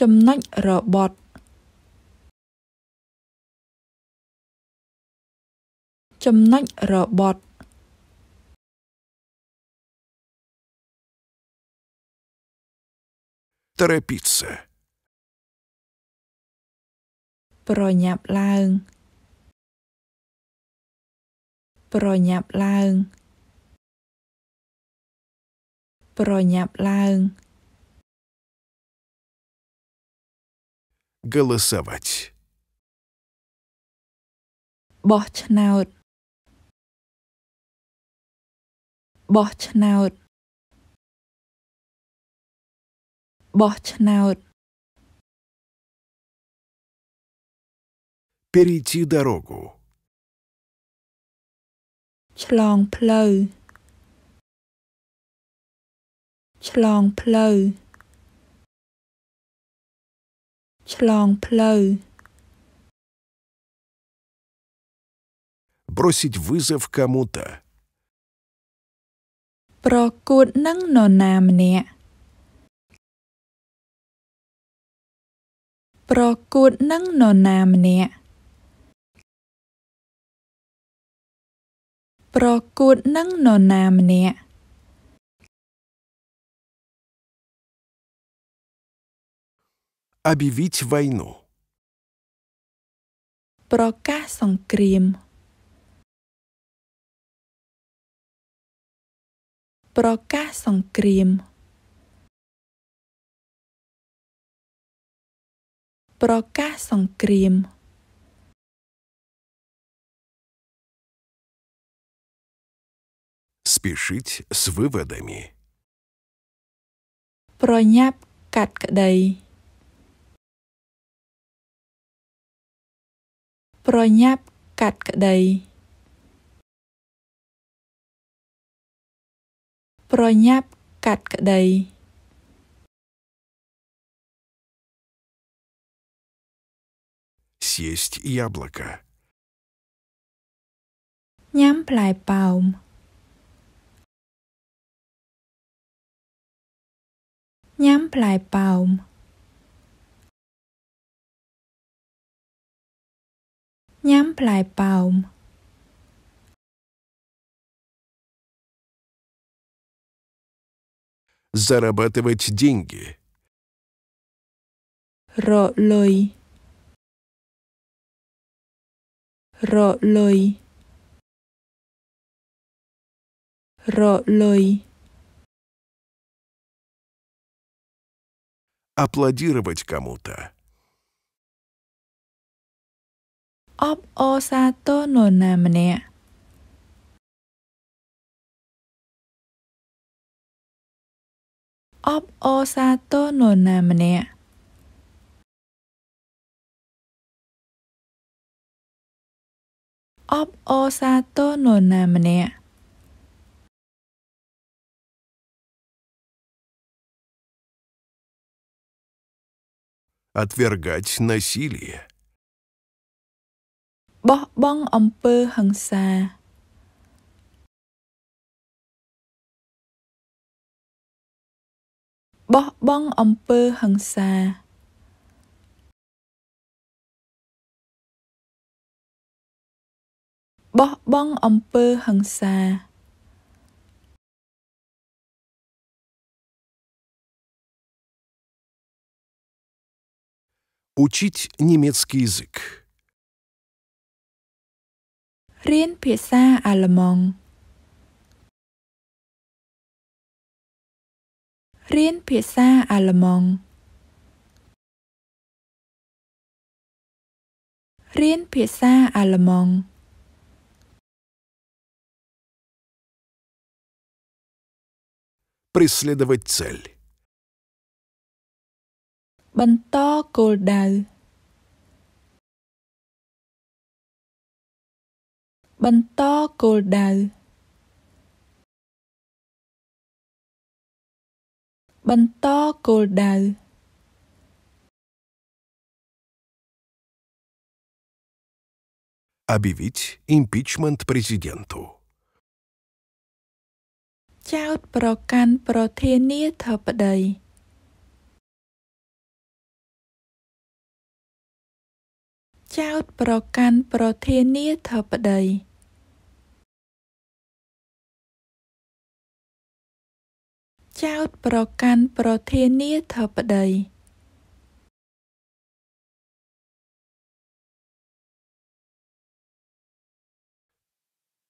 ចំណុចរបត់ចំណុចរបត់ торопиться. ប្រញាប់ឡើង ប្រញាប់ឡើងប្រញាប់ឡើង голосовать បោះឆ្នោតបោះឆ្នោតបោះឆ្នោត перейти дорогу ឆ្លងផ្លូវឆ្លងផ្លូវឆ្លងផ្លូវ бросить вызов кому-то ប្រកួតនឹងនរណាម្នាក់ប្រកួតនឹងនរណាម្នាក់ប្រកួតនឹងនរណាម្នាក់អបិវិជវៃណូប្រកាសសង្គ្រាមប្រកាសសង្គ្រាមប្រកាសសង្គ្រាម។ спешить с выводами ប្រញាប់កាត់ក្តីប្រញាប់កាត់ក្តីប្រញាប់កាត់ក្តី съесть яблоко. Nhắm lại palm. Nhắm lại palm. Nhắm lại palm. Зарабатывать деньги. Rồi រលុយរលុយ Аплодировать кому-то. អបអសាទរនរណាម្នាក់អបអសាទរនរណាម្នាក់អបអរសាទរនរណាម្នាក់ отвергать насилие បោះបង់អំពើហិង្សាបោះបង់អំពើហិង្សាបោះបង់អំពើហិង្សា។ Учить немецкий язык រៀនភាសា អាល្លឺម៉ង់រៀនភាសាអាល្លឺម៉ង់រៀនភាសាអាល្លឺម៉ង់ преследовать цель. បន្តគោលដៅបន្តគោលដៅបន្តគោលដៅអបិវិត импичмент президенту ចោទប្រកាន់ប្រធានាធិបតីចោទប្រកាន់ប្រធានាធិបតីចោទប្រកាន់ប្រធានាធិបតី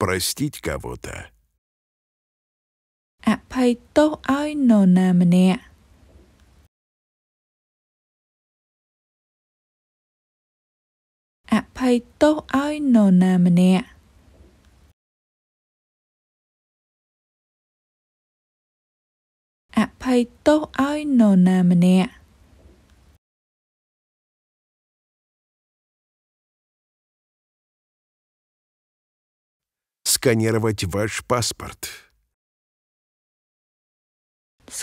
ប្រស្ទីត កាវតាអភ័យទោសឲ្យនរណាម្នាក់អភ័យទោសឲ្យនរណាម្នាក់អភ័យទោសឲ្យនរណាម្នាក់ сканировать ваш паспорт.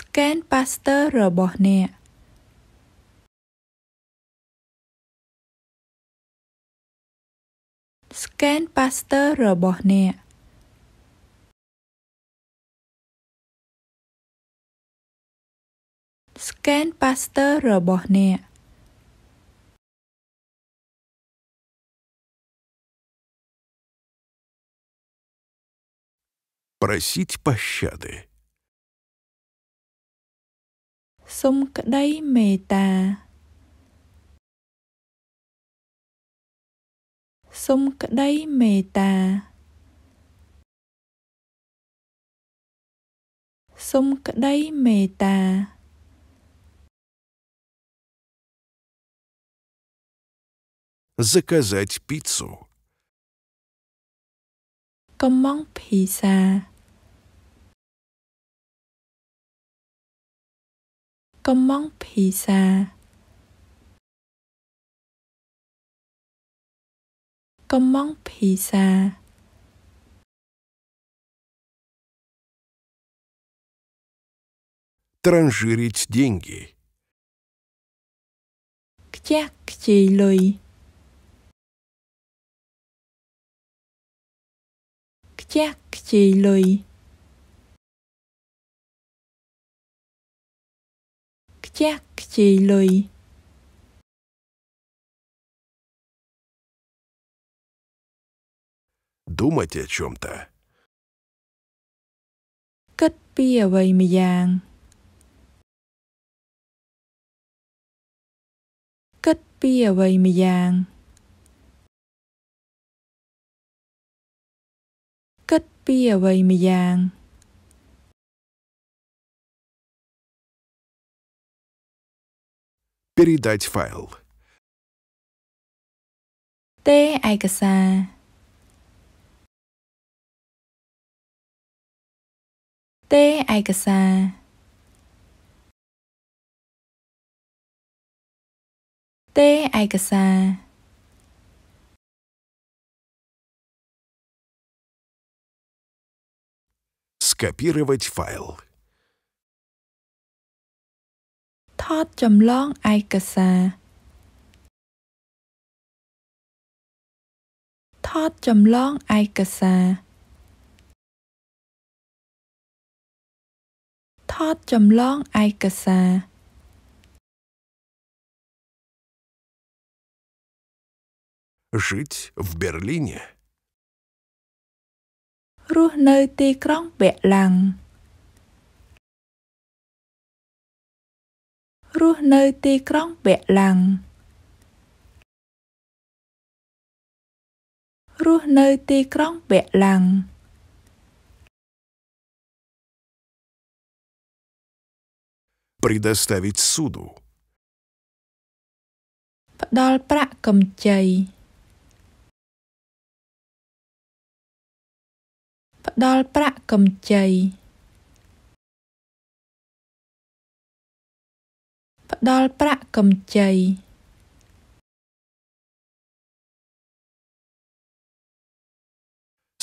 ស្កេនប៉ាស្ទ័ររបស់អ្នកស្កេនប៉ាស្ទ័ររបស់អ្នកស្កេនប៉ាស្ទ័ររបស់អ្នក просить пощады. sung cả đây mề tà sung cả đây mề tà sung cả đây mề tà заказать пиццу. Комон пицца. កំងភីសាកំងភីសា транжирить деньги. ត្រានជឺរីតដេងគីខ្ជះខ្ជាយលុយខ្ជះខ្ជាយលុយ chắc chị lười Думать о чем-то. Cách bia vậy mà dạng. Cách bia vậy mà vậy Передать файл. Т. ឯកសារ T ឯកសារ T ឯកសារ Скопировать файл. ថតចម្លងឯកសារថតចម្លងឯកសារថតចម្លងឯកសារ жить в Берлине រស់នៅទីក្រុងបេឡាំងរស់នៅទីក្រុងវេឡាំងរស់នៅទីក្រុងវេឡាំងព្រីដេស្តេវិតស៊ូដូផ្ដល់ប្រាក់កម្ចីផ្ដល់ប្រាក់កម្ចីដល់ប្រាក់កម្ចី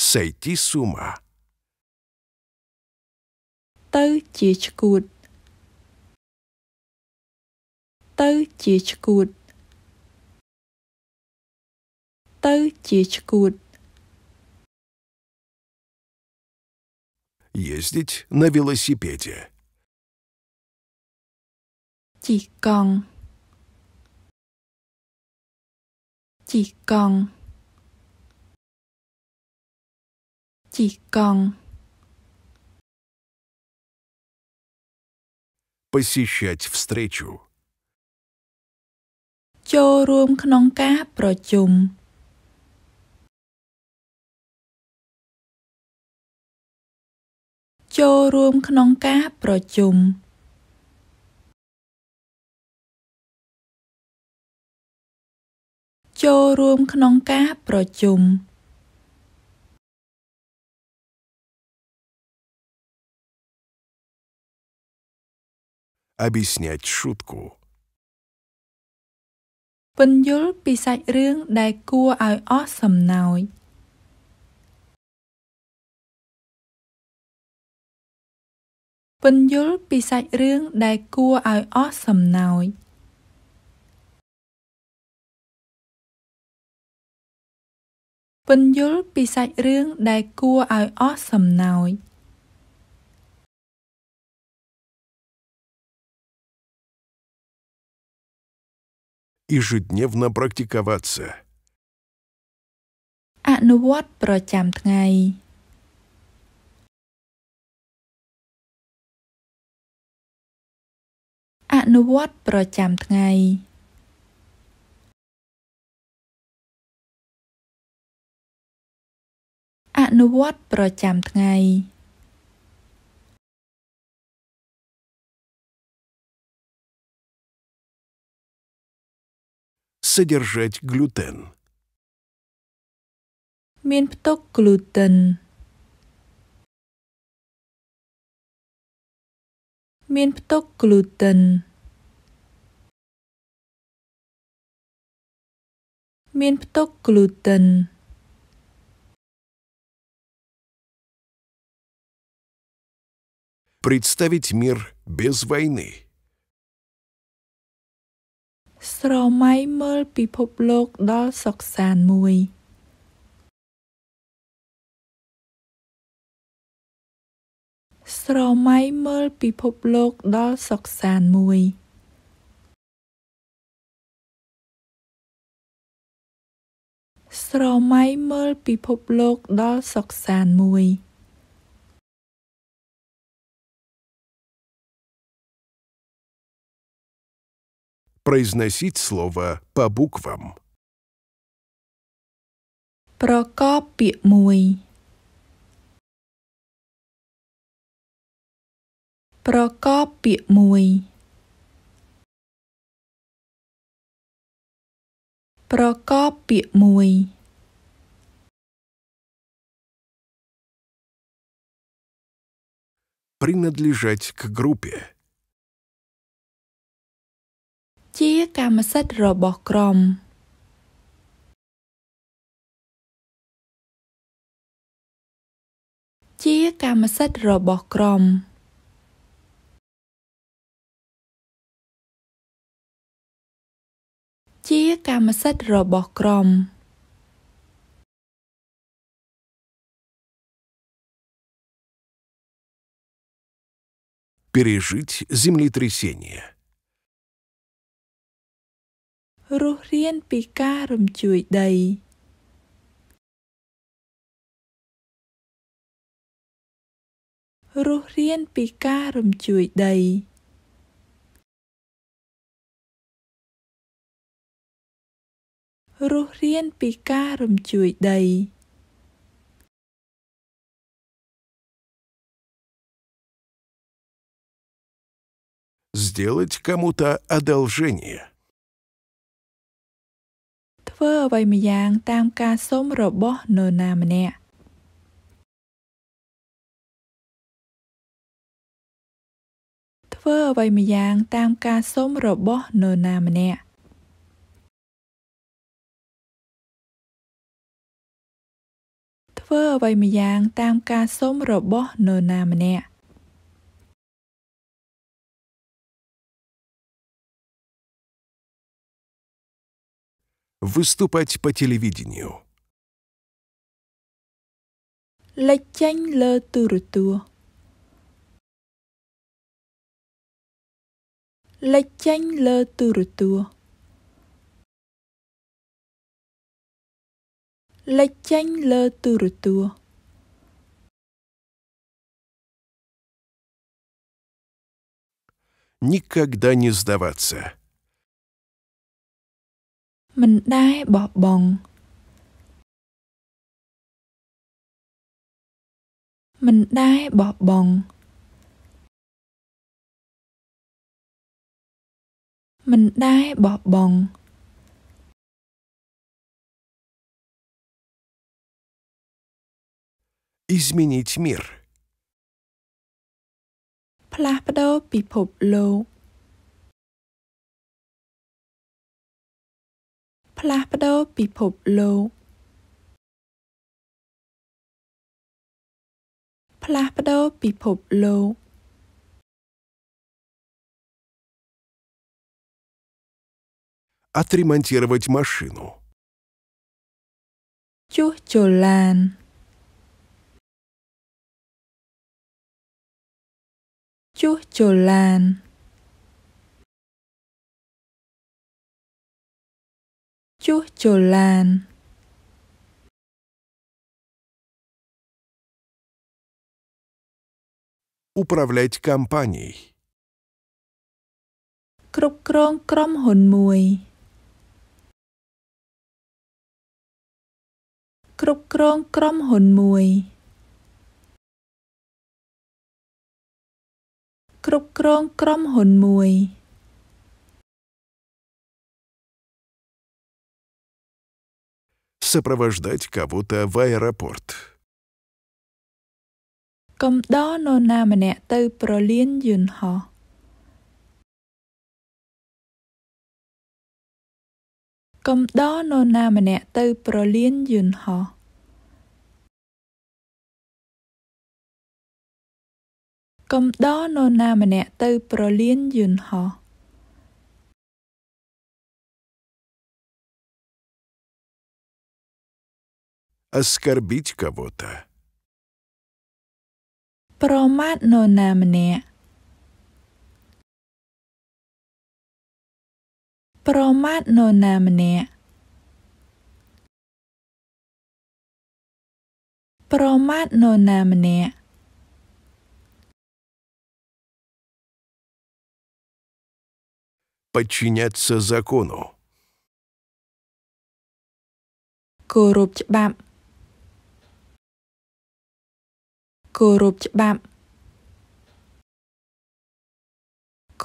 ។ сойти с ума. ទៅជាឆ្កួតទៅជាឆ្កួតទៅជាឆ្កួត ездить на велосипеде ជីកង់ជីកង់ជីកង់ посещать встречу ចូលរួមក្នុងការប្រជុំចូលរួមក្នុងការប្រជុំចូលរួមក្នុងការប្រជុំអ объяснять шутку ពន្យល់ពីសាច់រឿងដែលគួរឲ្យអស់សំណើចពន្យល់ពីសាច់រឿងដែលគួរឲ្យអស់សំណើចពន្យល់ពីសាច់រឿង ដែល គួរឲ្យអស់សំណើច។ ежедневно практиковаться អនុវត្តប្រចាំថ្ងៃ។អនុវត្តប្រចាំថ្ងៃ។អនុវត្តប្រចាំថ្ងៃ។ содержать глютен មាន ផ្ទុក gluten មានផ្ទុក gluten មានផ្ទុក gluten представить мир без войны. ស្រមៃមើលពិភពលោកដល់សុខសានមួយស្រមៃមើលពិភពលោកដល់សុខសានមួយស្រមៃមើលពិភពលោកដល់សុខសានមួយ Произносить слово по буквам. ប្រកបពាក្យមួយប្រកបពាក្យមួយប្រកបពាក្យមួយ принадлежать к группе ជាកម្មសិទ្ធិរបស់ក្រុមជាកម្មសិទ្ធិរបស់ក្រុមជាកម្មសិទ្ធិរបស់ក្រុម пережить землетрясение រស់រានពីការរំជួយដីរស់រានពីការរំជួយដីរស់រានពីការរំជួយដី сделать кому-то одолжение. ធ្វើអ្វីម្យ៉ាងតាមការសុំរបស់នរណាម្នាក់ធ្វើអ្វីម្យ៉ាងតាមការសុំរបស់នរណាម្នាក់ធ្វើអ្វីម្យ៉ាងតាមការសុំរបស់នរណាម្នាក់ выступать по телевидению. Lệch chanh lơ turutua. Lệch chanh lơ turutua. Lệch chanh lơ turutua. Никогда не сдаваться. មិនដែរបោះបង់មិនដែរបោះបង់មិនដែរបោះបង់អ៊ីស្មីនីតមីរផ្លាស់ប្ដូរពិភពលោកផ្លាស់ប្ដូរពិភពលោកផ្លាស់ប្ដូរពិភពលោក— отремонтировать машину. ជួសជុលឡានជួសជុលឡានជួសជុលឡាន។ управлять компанией គ្រប់គ្រងក្រុមហ៊ុនមួយគ្រប់គ្រងក្រុមហ៊ុនមួយគ្រប់គ្រងក្រុមហ៊ុនមួយ сопровождать кого-то в аэропорт. កំដរនរណាម្នាក់ទៅប្រលានយន្តហោះកំដរនរណាម្នាក់ទៅប្រលានយន្តហោះកំដរនរណាម្នាក់ទៅប្រលានយន្តហោះ оскорбить кого-то. Промат но на мне. Промат но на мне. Промат мне. Подчиняться закону. Курупчбам. គោរពច្បាប់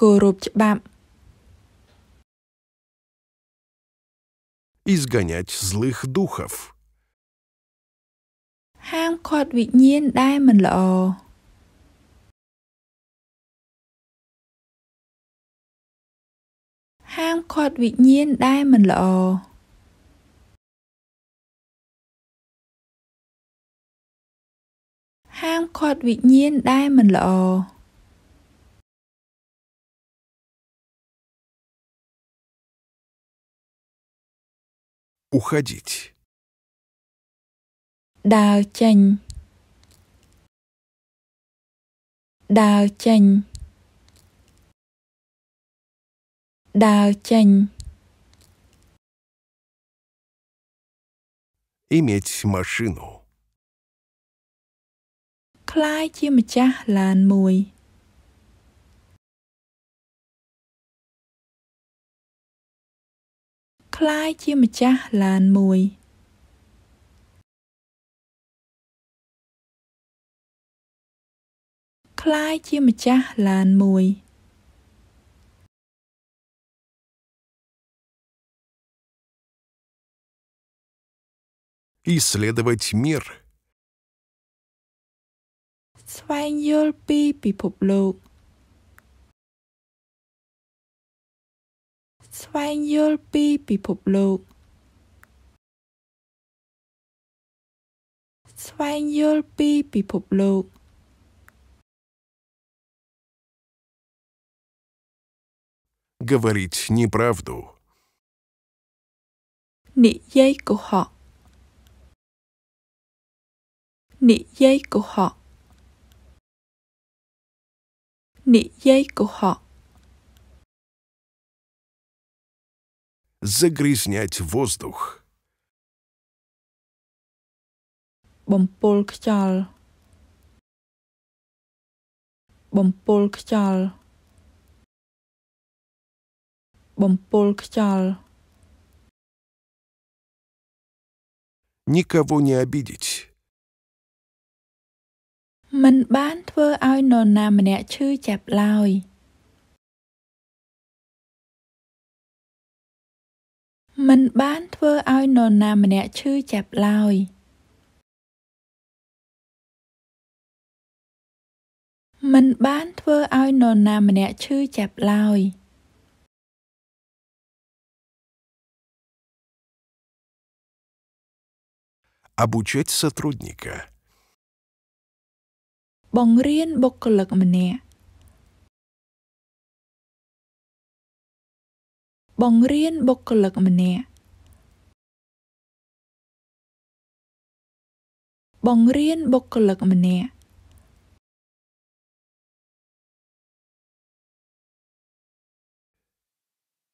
គោរពច្បាប់ изгонять злых духов ហាមឃាត់វិញ្ញាណដែលមិនល្អហាមឃាត់វិញ្ញាណដែលមិនល្អហាមឃាត់វិញ្ញាណដែលមិនល្អ уходить ដើរចេញដើរចេញដើរចេញ иметь машину คล้ายជាម្ចាស់ឡានមួយคล้ายជាម្ចាស់ឡានមួយคล้ายជាម្ចាស់ឡានមួយ Исследовать мир –ស្វែងយល់ពីពិភពលោកស្វែងយល់ពីពិភពលោកស្វែងយល់ពីពិភពលោក говорить неправду និយាយកុហកនិយាយកុហក niệm giấy của họ. Загрязнять воздух. បំពុលខ្យល់បំពុលខ្យល់បំពុលខ្យល់ Никого не обидеть. មិនបានធ្វើឲ្យនរណាម្នាក់ឈឺចាប់ឡើយមិនបានធ្វើឲ្យនរណាម្នាក់ឈឺចាប់ឡើយមិនបានធ្វើឲ្យនរណាម្នាក់ឈឺចាប់ឡើយអ Обучать сотрудника បង្រៀន បុគ្គលិកម្នាក់បង្រៀន បុគ្គលិកម្នាក់បង្រៀន បុគ្គលិកម្នាក់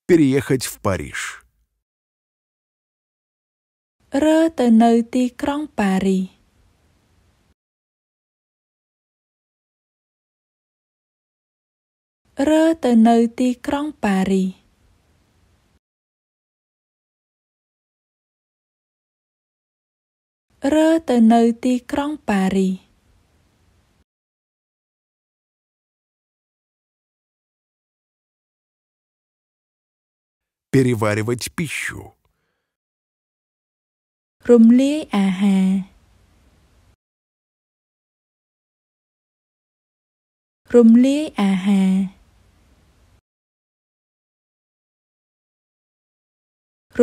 переехать в Париж រើទៅ នៅទីក្រុងប៉ារីសរើទៅនៅទីក្រុងប៉ារីសរើទៅនៅទីក្រុងប៉ារីស переваривать пищу រំលាយអាហាររំលាយអាហារ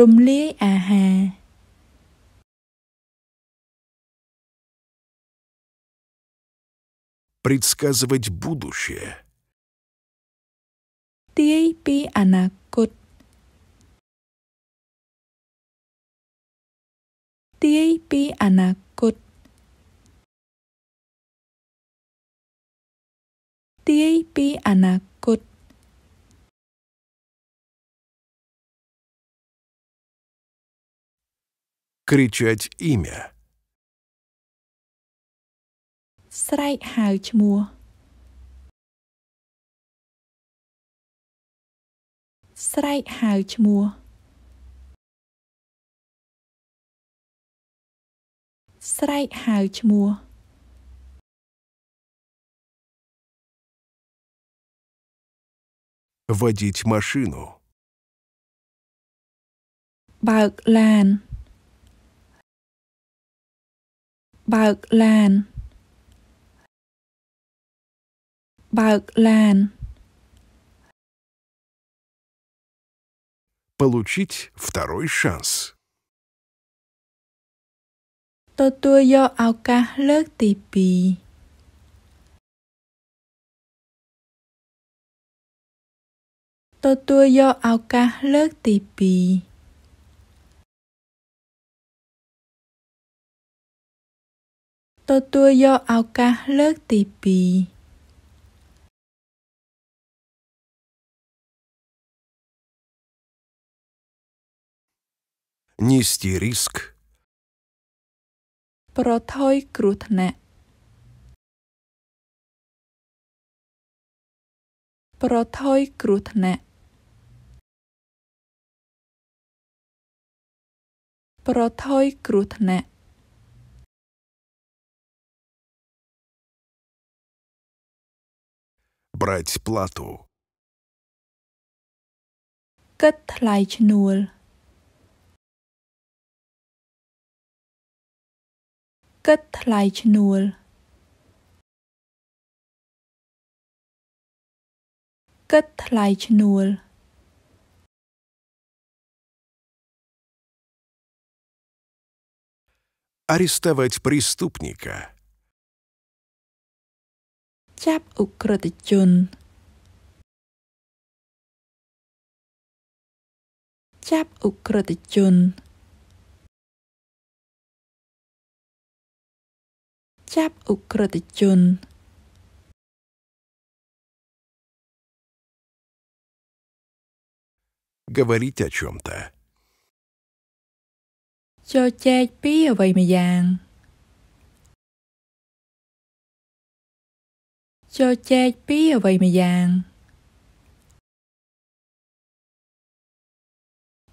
រំលាយអាហារ។ предсказывать будущее ទាយពីអនាគតទាយពីអនាគតទាយពីអនាគត кричать имя. ស្រែកហៅឈ្មោះស្រែកហៅឈ្មោះស្រែកហៅឈ្មោះ водить машину បើកឡានបើកឡានបើកឡាន получить второй шанс ទទួលយកឱកាសលើកទី2ទទួលយកឱកាសលើកទី2ទទួលយកឱកាសលើកទី 2нести риск ប្រថុយគ្រោះថ្នាក់ប្រថុយគ្រោះថ្នាក់ប្រថុយគ្រោះថ្នាក់ брать плату. គិតថ្លៃឈ្នួលគិតថ្លៃឈ្នួលគិតថ្លៃឈ្នួលអារីស្តេវ៉េត преступника ចាប់អ ுக ្រិតជនចាប់អ ுக ្រិតជនចាប់អ ுக ្រិតជនក говорить о чем-то ចែកពីអ្វីម្យ៉ាងជជែកពីអ្វីម្យ៉ាង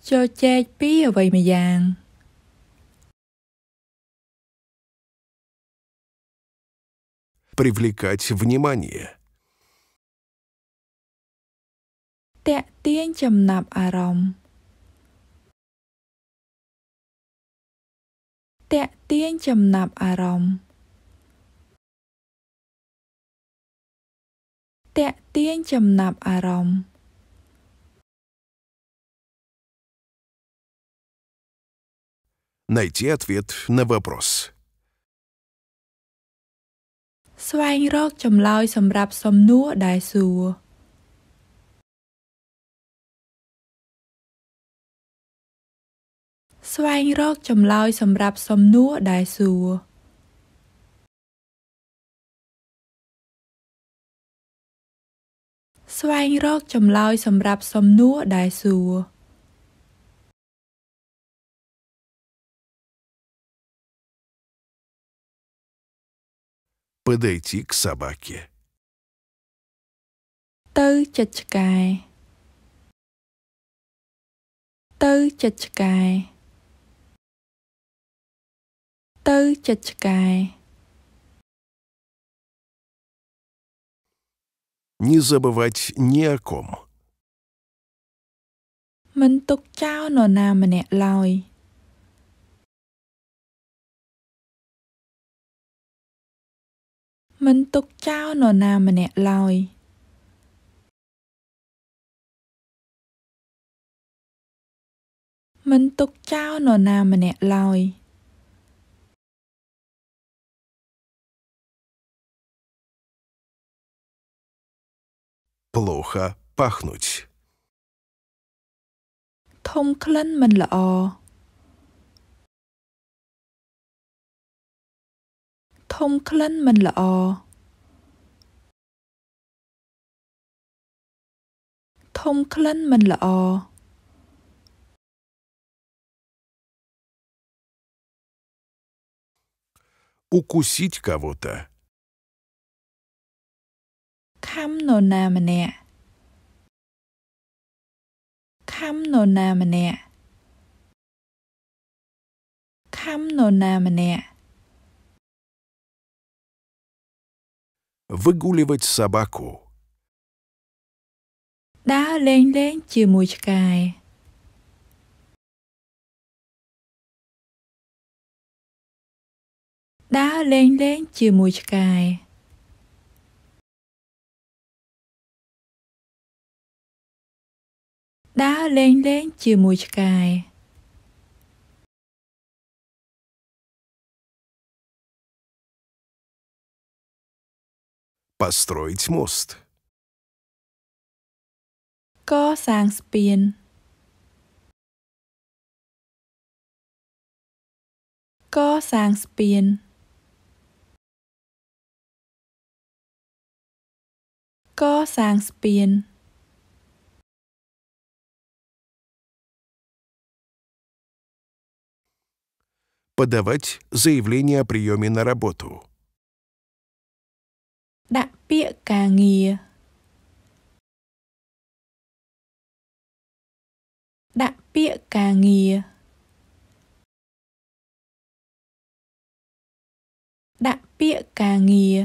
ជជែកពីអ្វីម្យ៉ាងព្រីវលីកាច់ внимание តាក់ទាញចំណាប់អារម្មណ៍តាក់ទាញចំណាប់អារម្មណ៍តាក់ទាញចំណាប់អារម្មណ៍ Найти ответ на вопрос. ស្វែងរកចម្លើយសម្រាប់សំណួរដែលសួរស្វែងរកចម្លើយសម្រាប់សំណួរដែលសួរស្វែងរកចម្លើយសម្រាប់សំណួរដែលសួរ។ подойти к собаке. ទៅចិតឆ្កែទៅចិតឆ្កែទៅចិតឆ្កែ не забывать ни о ком. មិនទុកចោលនរណាម្នាក់ឡើយមិនទុកចោលនរណាម្នាក់ឡើយមិនទុកចោលនរណាម្នាក់ឡើយ។ плохо пахнуть. Том клен мен лоо. Том клен мен лоо. Tom klân mình lọ. Укусить кого-то ខាំនរណាម្នាក់ខាំនរណាម្នាក់ខាំនរណាម្នាក់ выгуливать собаку ដើរលេងលេងជាមួយឆ្កែដើរលេងលេងជាមួយឆ្កែដើរលេងលេងជាមួយឆ្កែប៉ាស្ត្រួយមូស្តកសាងស្ពានកសាងស្ពានកសាងស្ពាន подавать заявление о приеме на работу. Đặt ពាក្យការងារ Đặt ពាក្យការងារ Đặt ពាក្យការងារ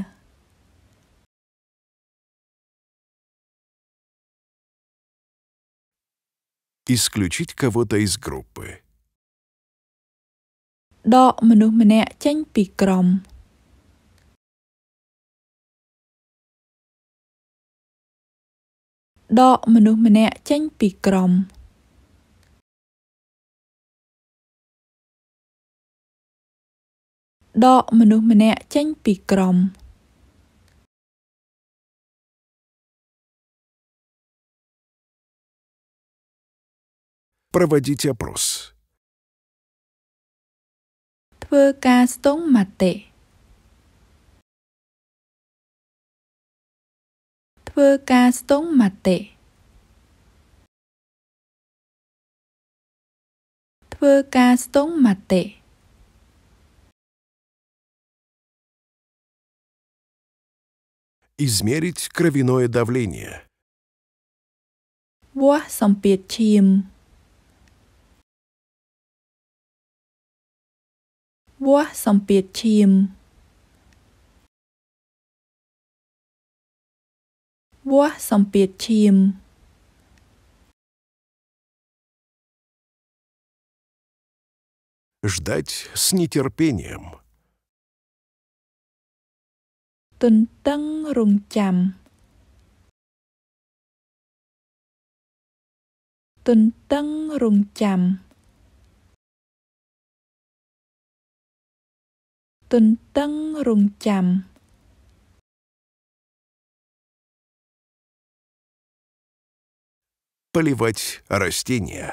Исключить кого-то из группы. ដក មនុស្សម្នាក់ចេញ ពីក្រុមដកមនុស្សម្នាក់ចេញ ពីក្រុមដកមនុស្សម្នាក់ចេញពីក្រុម проводите опрос. ធ្វើការស្ទង់មតិធ្វើការស្ទង់មតិធ្វើការស្ទង់មតិ измерить кровяное давление វាស់សម្ពាធឈាមវាស់សម្ពាធឈាមវាស់សម្ពាធឈាម។ ждать с нетерпением ទន្ទឹងរង់ចាំទន្ទឹងរង់ចាំទន្ទឹងរង់ចាំ។ поливать растения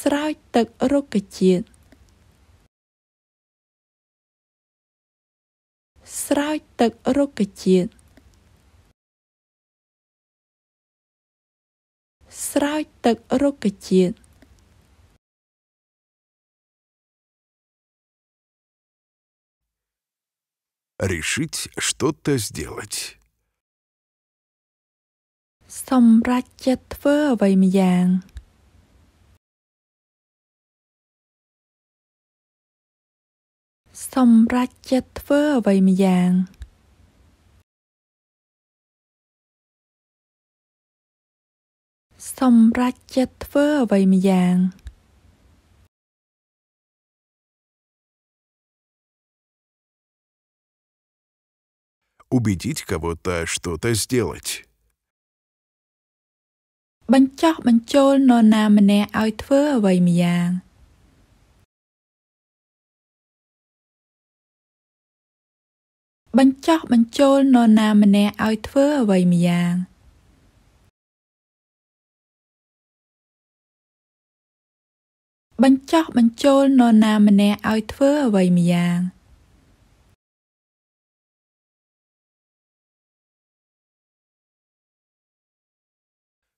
ស្រោចទឹករកជាតិស្រោចទឹករកជាតិស្រោចទឹករកជាតិ решить что-то сделать. សម្រាប់ចិត្តធ្វើអ្វីម្យ៉ាង убедить кого-то что-то сделать. បញ្ចុះបញ្ចូលនរណាម្នាក់ឲ្យធ្វើអ្វីម្យ៉ាងបញ្ចុះបញ្ចូលនរណាម្នាក់ឲ្យធ្វើអ្វីម្យ៉ាងបញ្ចុះបញ្ចូលនរណាម្នាក់ឲ្យធ្វើអ្វីម្យ៉ាង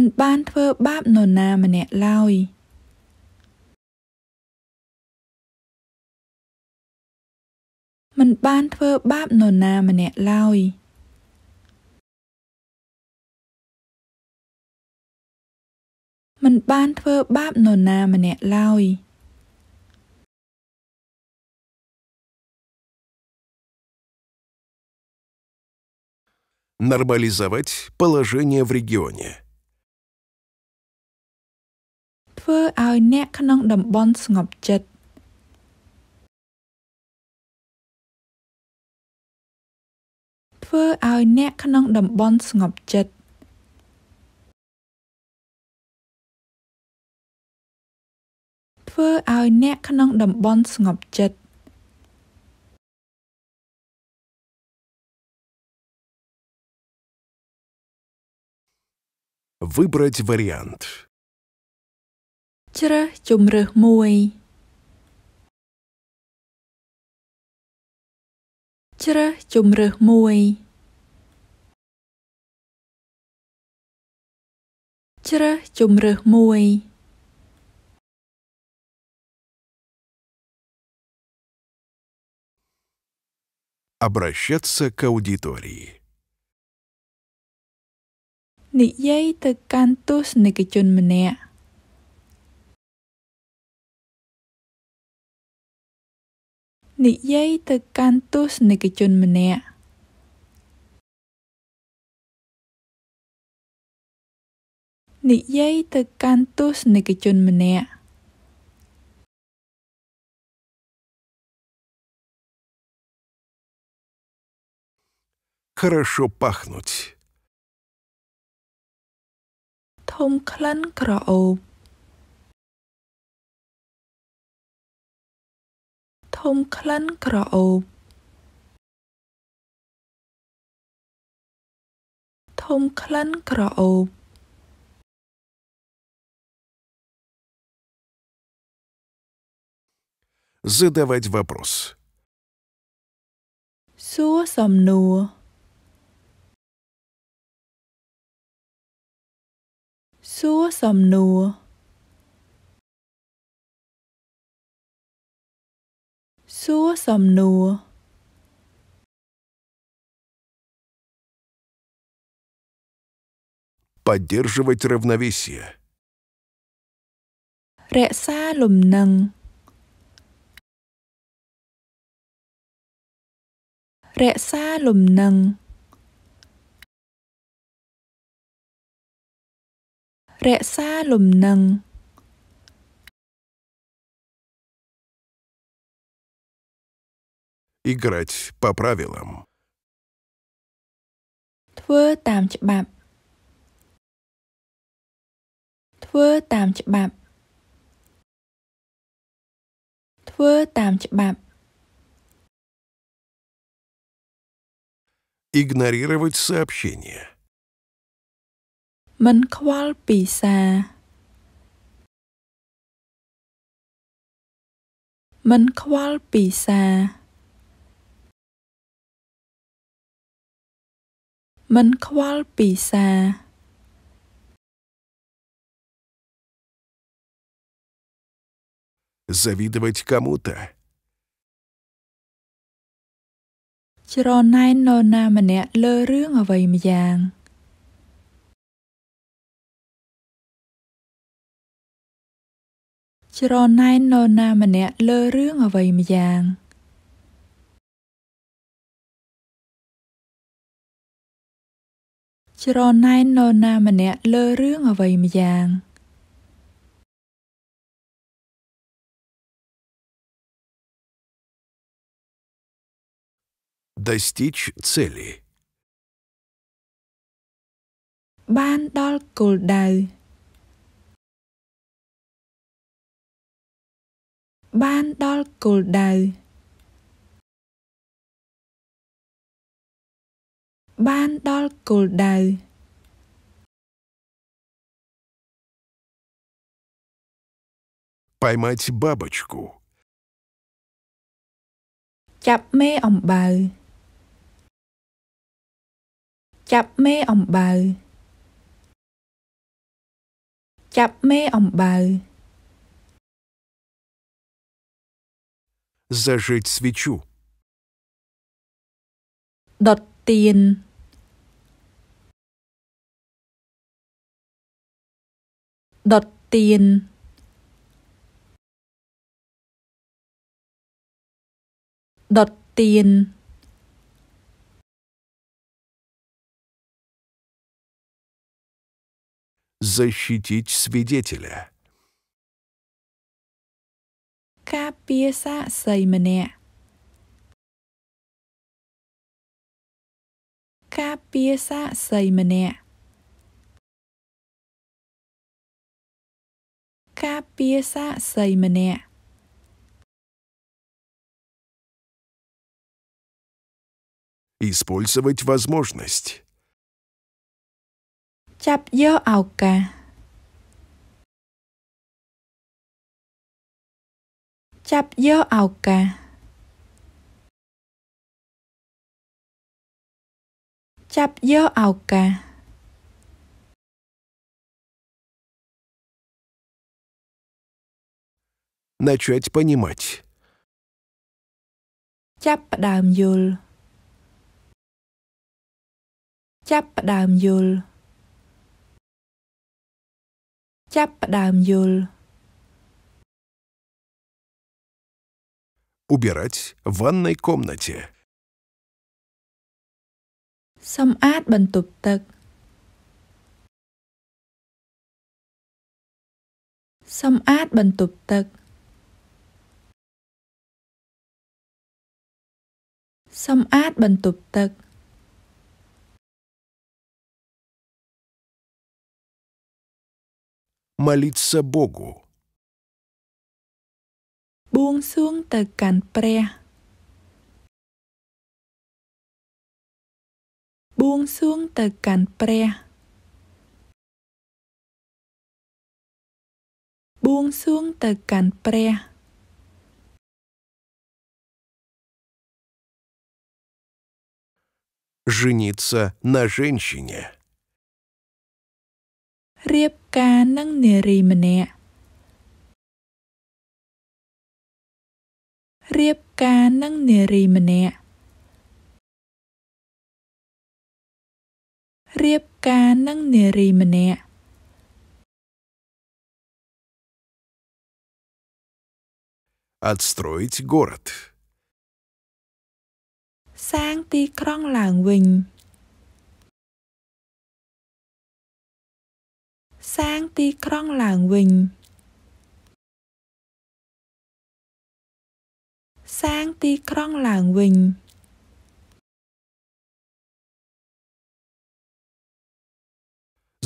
មិនបានធ្វើបាបនរណាម្នាក់ឡើយ។មិន បានធ្វើបាបនរណាម្នាក់ឡើយមិនបានធ្វើបាបនរណាម្នាក់ឡើយ Нормализовать положение в регионе. ធ្វើឲ្យអ្នកក្នុងតំបន់ស្ងប់ចិត្តធ្វើឲ្យអ្នកក្នុងតំបន់ស្ងប់ចិត្តធ្វើឲ្យអ្នកក្នុងតំបន់ស្ងប់ចិត្ត Выбрать вариант. ជ្រើសជម្រើសមួយជ្រើសជម្រើសមួយជ្រើសជម្រើសមួយអ обращаться к аудитории និយាយទៅកាន់ទស្សនិកជនម្នាក់និយាយទៅកាន់ទស្សនិកជនម្នាក់និយាយទៅកាន់ទស្សនិកជនម្នាក់ខរសូប៉ាហ្នុចធំក្លិនក្រអូបធំក្លិនក្រអូបធំក្លិនក្រអូប។ задавать вопрос សួរសំណួរសួរសំណួរសួរសំណួរ។ поддерживать равновесие រក្សាលំនឹងរក្សាលំនឹងរក្សាលំនឹង играть по правилам. ធ្វើតាមច្បាប់ធ្វើតាមច្បាប់ធ្វើតាមច្បាប់ игнорировать сообщение មិនខ្វល់ពីសារមិនខ្វល់ពីសារមិនខ្វល់ពីសារ завидовать кому-то ច្រណែននរណាម្នាក់លើរឿងអ្វីម្យ៉ាងច្រណែននរណាម្នាក់លើរឿងអ្វីម្យ៉ាង។ច្រណែននរណា ម្នាក់លើរឿងអ្វីម្យ៉ាង។ Достичь цели បាន ដល់គោលដៅបានដល់គោលដៅបានដល់គោលដៅប៉ៃម៉ៃជីបាបឈូចាប់មេអំបៅចាប់មេអំបៅចាប់មេអំបៅ зажечь свечу. Дот tiền ដុតទៀនដុតទៀន защитить свидетеля ការពារសាក្សីម្នាក់ការពារសាក្សីម្នាក់ការពារសាក្សីម្នាក់ Использовать возможность. ចាប់យកឱកាសចាប់យកឱកាសចាប់យកឱកាស начать понимать. Чап дам юл. Убирать в ванной комнате. Сам át បន្ទប់ទឹក Сам át បន្ទប់ទឹកសម្អាតបន្ទប់ទឹកម៉ាលីតសាបូគូបួងសួងទៅកាន់ព្រះបួងសួងទៅកាន់ព្រះបួងសួងទៅកាន់ព្រះ жениться на женщине. រៀបការនឹងនារីម្នាក់រៀបការនឹងនារីម្នាក់រៀបការនឹងនារីម្នាក់ Отстроить город. សាង ទីក្រុងឡើងវិញ សាងទី ក្រុងឡើងវិញ សាងទី ក្រុងឡើងវិញ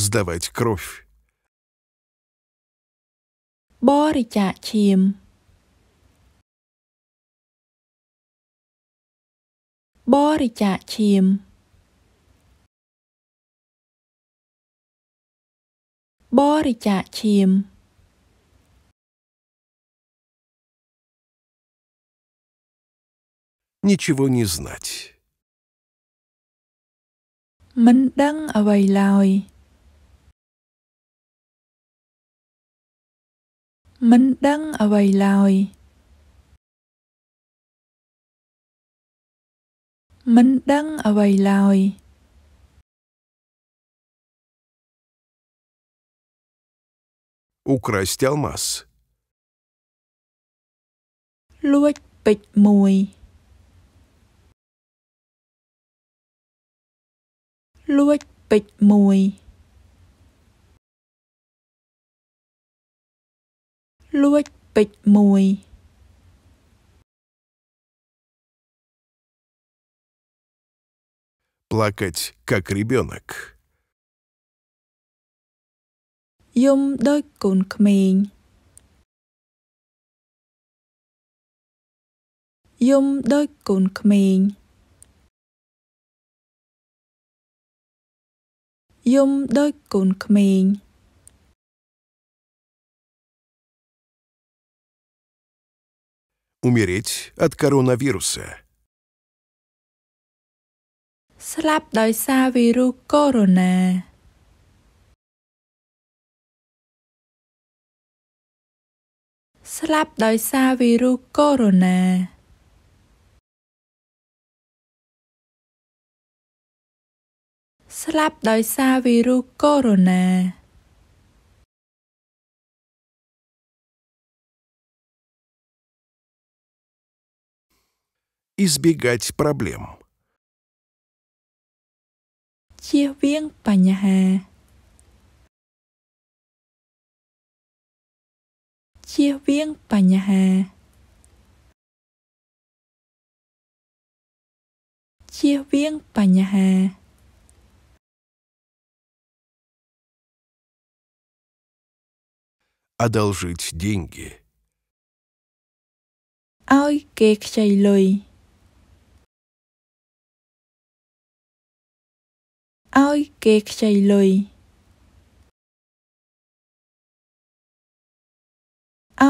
ស្ដាវ៉ៃគ្រូបរិច្ចាគឈាមបរិច្ចាគឈាមបរិច្ចាគឈាម Ничего не знать. មិនដឹងអ្វីឡើយមិនដឹងអ្វីឡើយមិនដឹងអ្វីឡើយ។ украсть алмаз លួចពេជ្រមួយលួចពេជ្រមួយលួចពេជ្រមួយ плакать, как ребенок. Юм дой кун кмейн. Юм дой кун кмейн. Юм дой кун кмейн. Умереть от коронавируса. ស្លាប់ដោយសារវីរុសកូវីដ -19「ស្លាប់ដោយសារវីរុសកូវីដ -19 ស្លាប់ដោយសារវីរុសកូវីដ -19 избегать проблем ជៀសវាងបញ្ហាជៀសវាងបញ្ហាជៀសវាងបញ្ហាអ одолжить деньги ឲ្យគេខ្ចីលុយឲ្យគេខ្ចីលុយ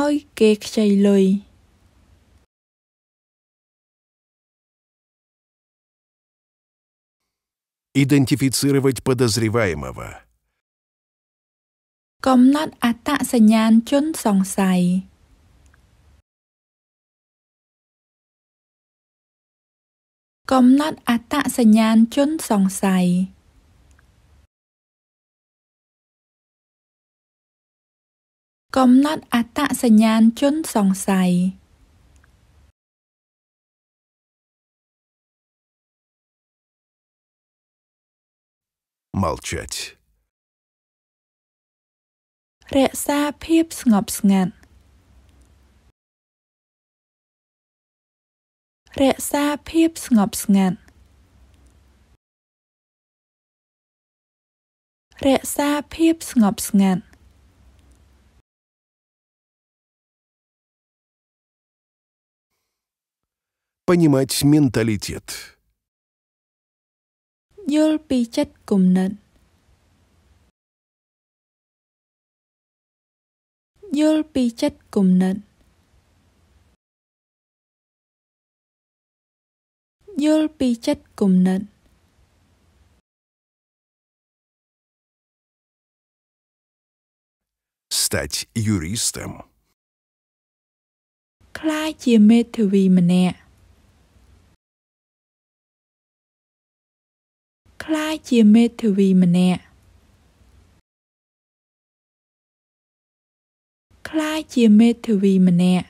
ឲ្យគេខ្ចីលុយ идентифицировать подозреваемого កំណត់អត្តសញ្ញាណជនសង្ស័យកំណត់អត្តសញ្ញាណជនសង្ស័យกำหนดอัตสัญญาณจนสงสัยมัลชัดเรักษาเพียบสงบสงัดรักษาเพียบสงบสงัดรักษาเพียบสงบสงัด понимать менталитет. Йоль пи чет кум нен. Йоль пи чет кум нен. Yol pi chất cùng nận. ក្លាយជាមេធាវីម្នាក់ក្លាយជាមេធាវីម្នាក់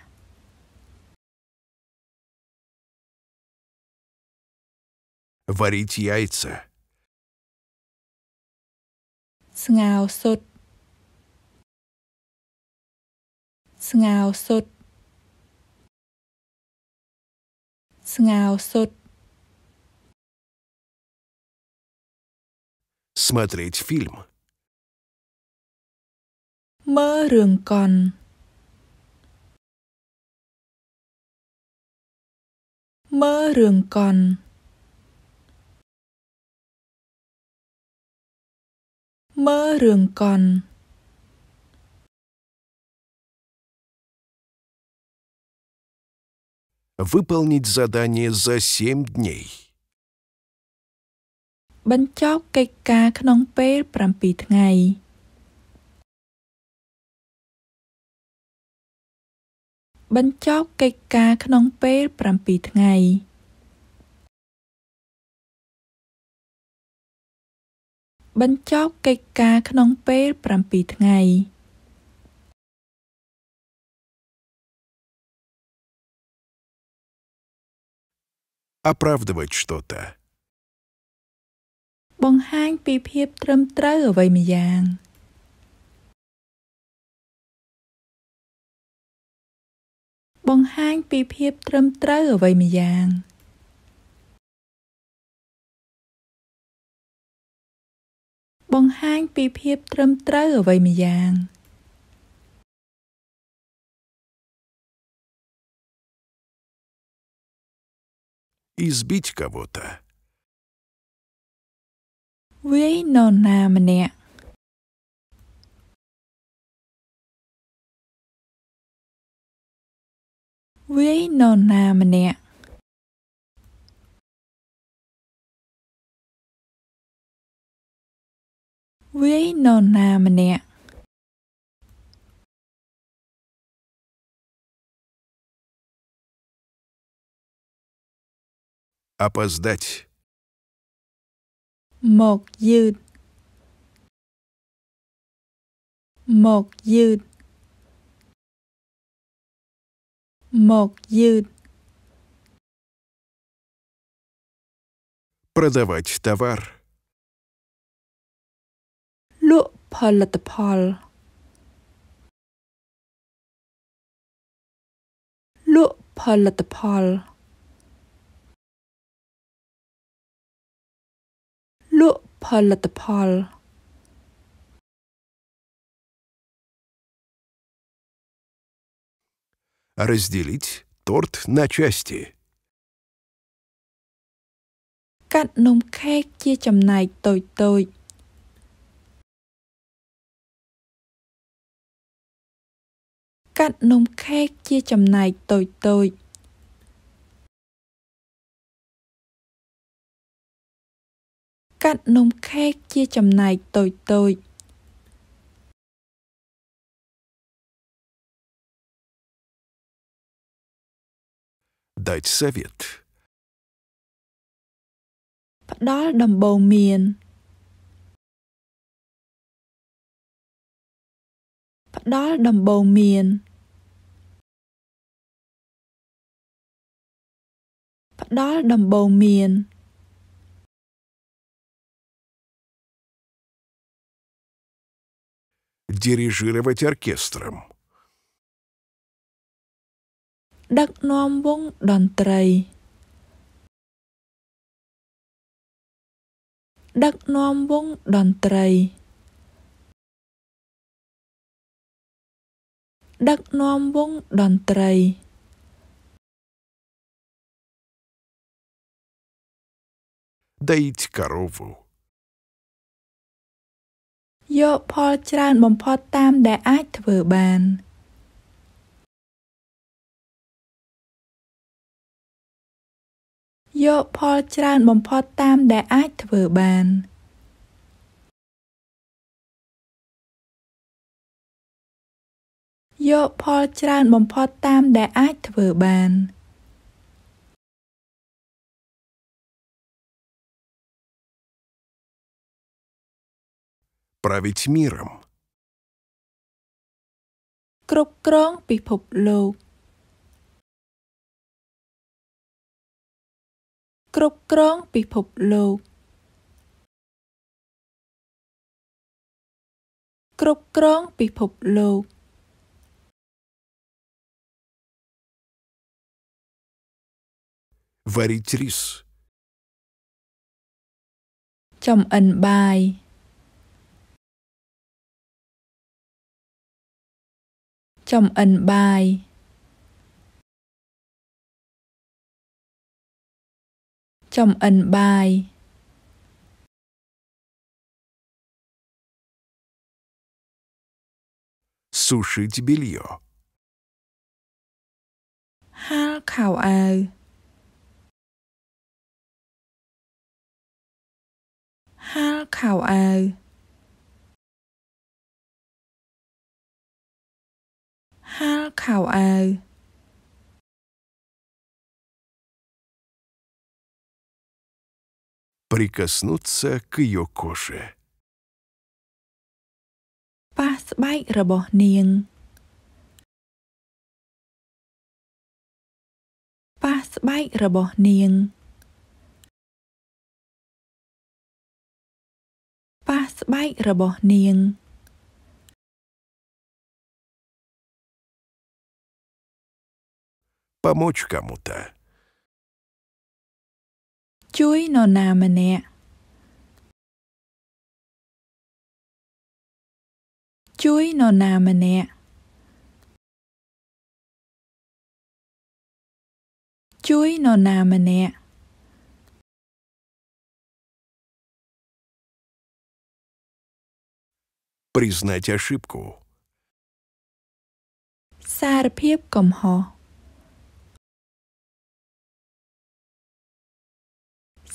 វ៉ារីតយាយសាស្ងោសុទ្ធស្ងោសុទ្ធស្ងោសុទ្ធ смотреть фильм. Мэрынган. Мэрынган. Мэрынган. Выполнить задание за семь дней. បញ្ចប់កិច្ចការក្នុងពេល7ថ្ងៃ។«បញ្ចប់កិច្ចការក្នុងពេល7ថ្ងៃ»«បញ្ចប់កិច្ចការក្នុងពេល7ថ្ងៃ» оправдывать что-то បង្ហាញពីភាពត្រឹមត្រូវអ្វីម្យ៉ាង។បង្ហាញពីភាពត្រឹមត្រូវអ្វីម្យ៉ាងបង្ហាញពីភាពត្រឹមត្រូវអ្វីម្យ៉ាង избить кого-то វាយនរណាម្នាក់វាយនរណាម្នាក់វាយនរណាម្នាក់ опоздать một dư một dư một dư продавать товар លក់ផលិតផលលក់ផលិតផលលក់ផលិតផល разделить торт на части កាត់នំខេកជាចំណែកតូចតូចកាត់នំខេកជាចំណែកតូចតូចកាត់នំខេកជាចំណែកតូចៗដៃសេវីតផ្ដល់ដំបូន្មានផ្ដល់ដំបូន្មានផ្ដល់ដំបូន្មាន дирижировать оркестром. Дак Дак ដឹកនាំវងតន្ត្រីដឹកនាំវងតន្ត្រីដឹកនាំវងតន្ត្រី доить корову. យកផលច្រើនបំផុតតាមដែលអាចធ្វើបាន។យកផលច្រើនបំផុតតាមដែលអាចធ្វើបានយកផលច្រើនបំផុតតាមដែលអាចធ្វើបាន។ править миром. គ្រប់គ្រងពិភពលោកគ្រប់គ្រងពិភពលោកគ្រប់គ្រងពិភពលោកវ៉ារីទ្រីសចំអិនបាយ chồng ẩn bài chồng ẩn bài сушить белье. Hal khảo ào. Hal khảo ào. ហាលខោអាវព្រីកាស្នុតសេគីយ៉ូកូសេប៉ះស្បែករបស់ នាងប៉ះស្បែករបស់នាងប៉ះស្បែករបស់នាង помочь кому-то. Чуй но на мне. Чуй но на мне. Чуй но на мне. Признать ошибку. Сарпев комхо.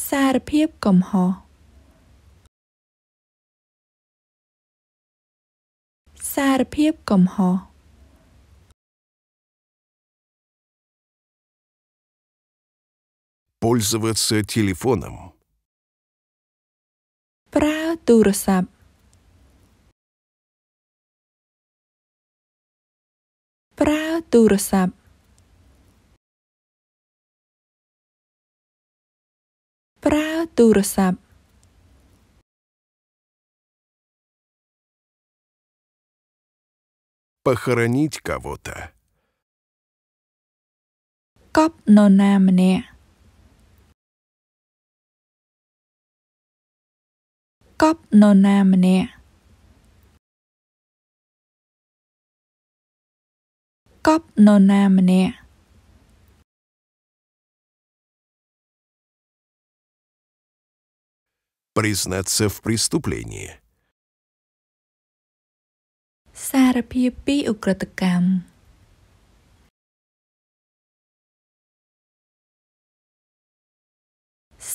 សារភាពកំហុសសារភាពកំហុសព пользоваться телефоном ប្រើទូរស័ព្ទប្រើទូរស័ព្ទប្រើទូរស័ព្ទ។ похоронить кого-то កប់នរណាម្នាក់កប់នរណាម្នាក់កប់នរណាម្នាក់ признаться в преступлении. សារភាពពីឧក្រិដ្ឋកម្ម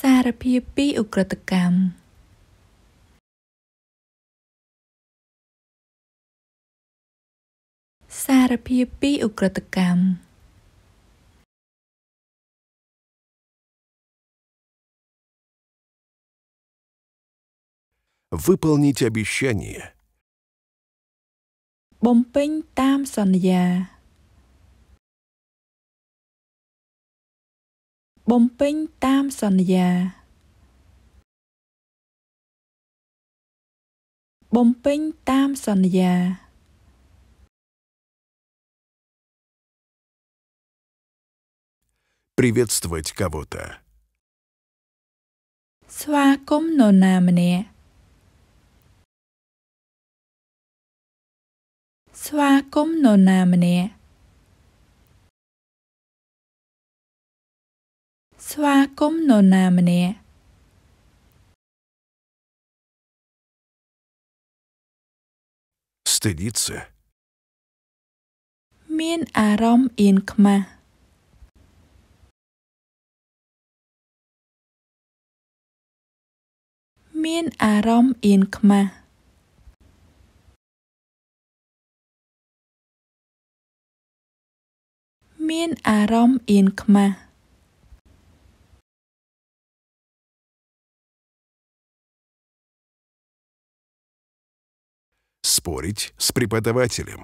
សារភាពពីឧក្រិដ្ឋកម្មសារភាពពីឧក្រិដ្ឋកម្ម выполнить обещание. Бомпень там санья. Бомпень там санья. Бомпень там санья. Приветствовать кого-то. Сваком но на мне. ស្វាគមន៍នរណាម្នាក់ស្វាគមន៍នរណាម្នាក់ស្ទិឌិសមាន អារម្មណ៍អៀនខ្មាស់មាន អារម្មណ៍អៀនខ្មាស់មានអារម្មណ៍អៀនខ្មាសស្ពរិច с преподавателем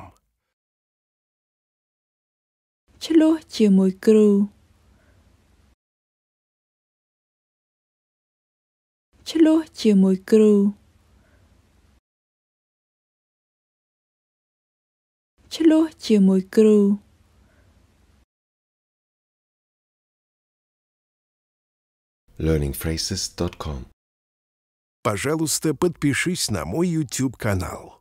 ឆ្លោះជាមួយ គ្រូឆ្លោះជាមួយ គ្រូឆ្លោះជាមួយគ្រូ learningphrases.com. Пожалуйста, подпишись на мой YouTube-канал.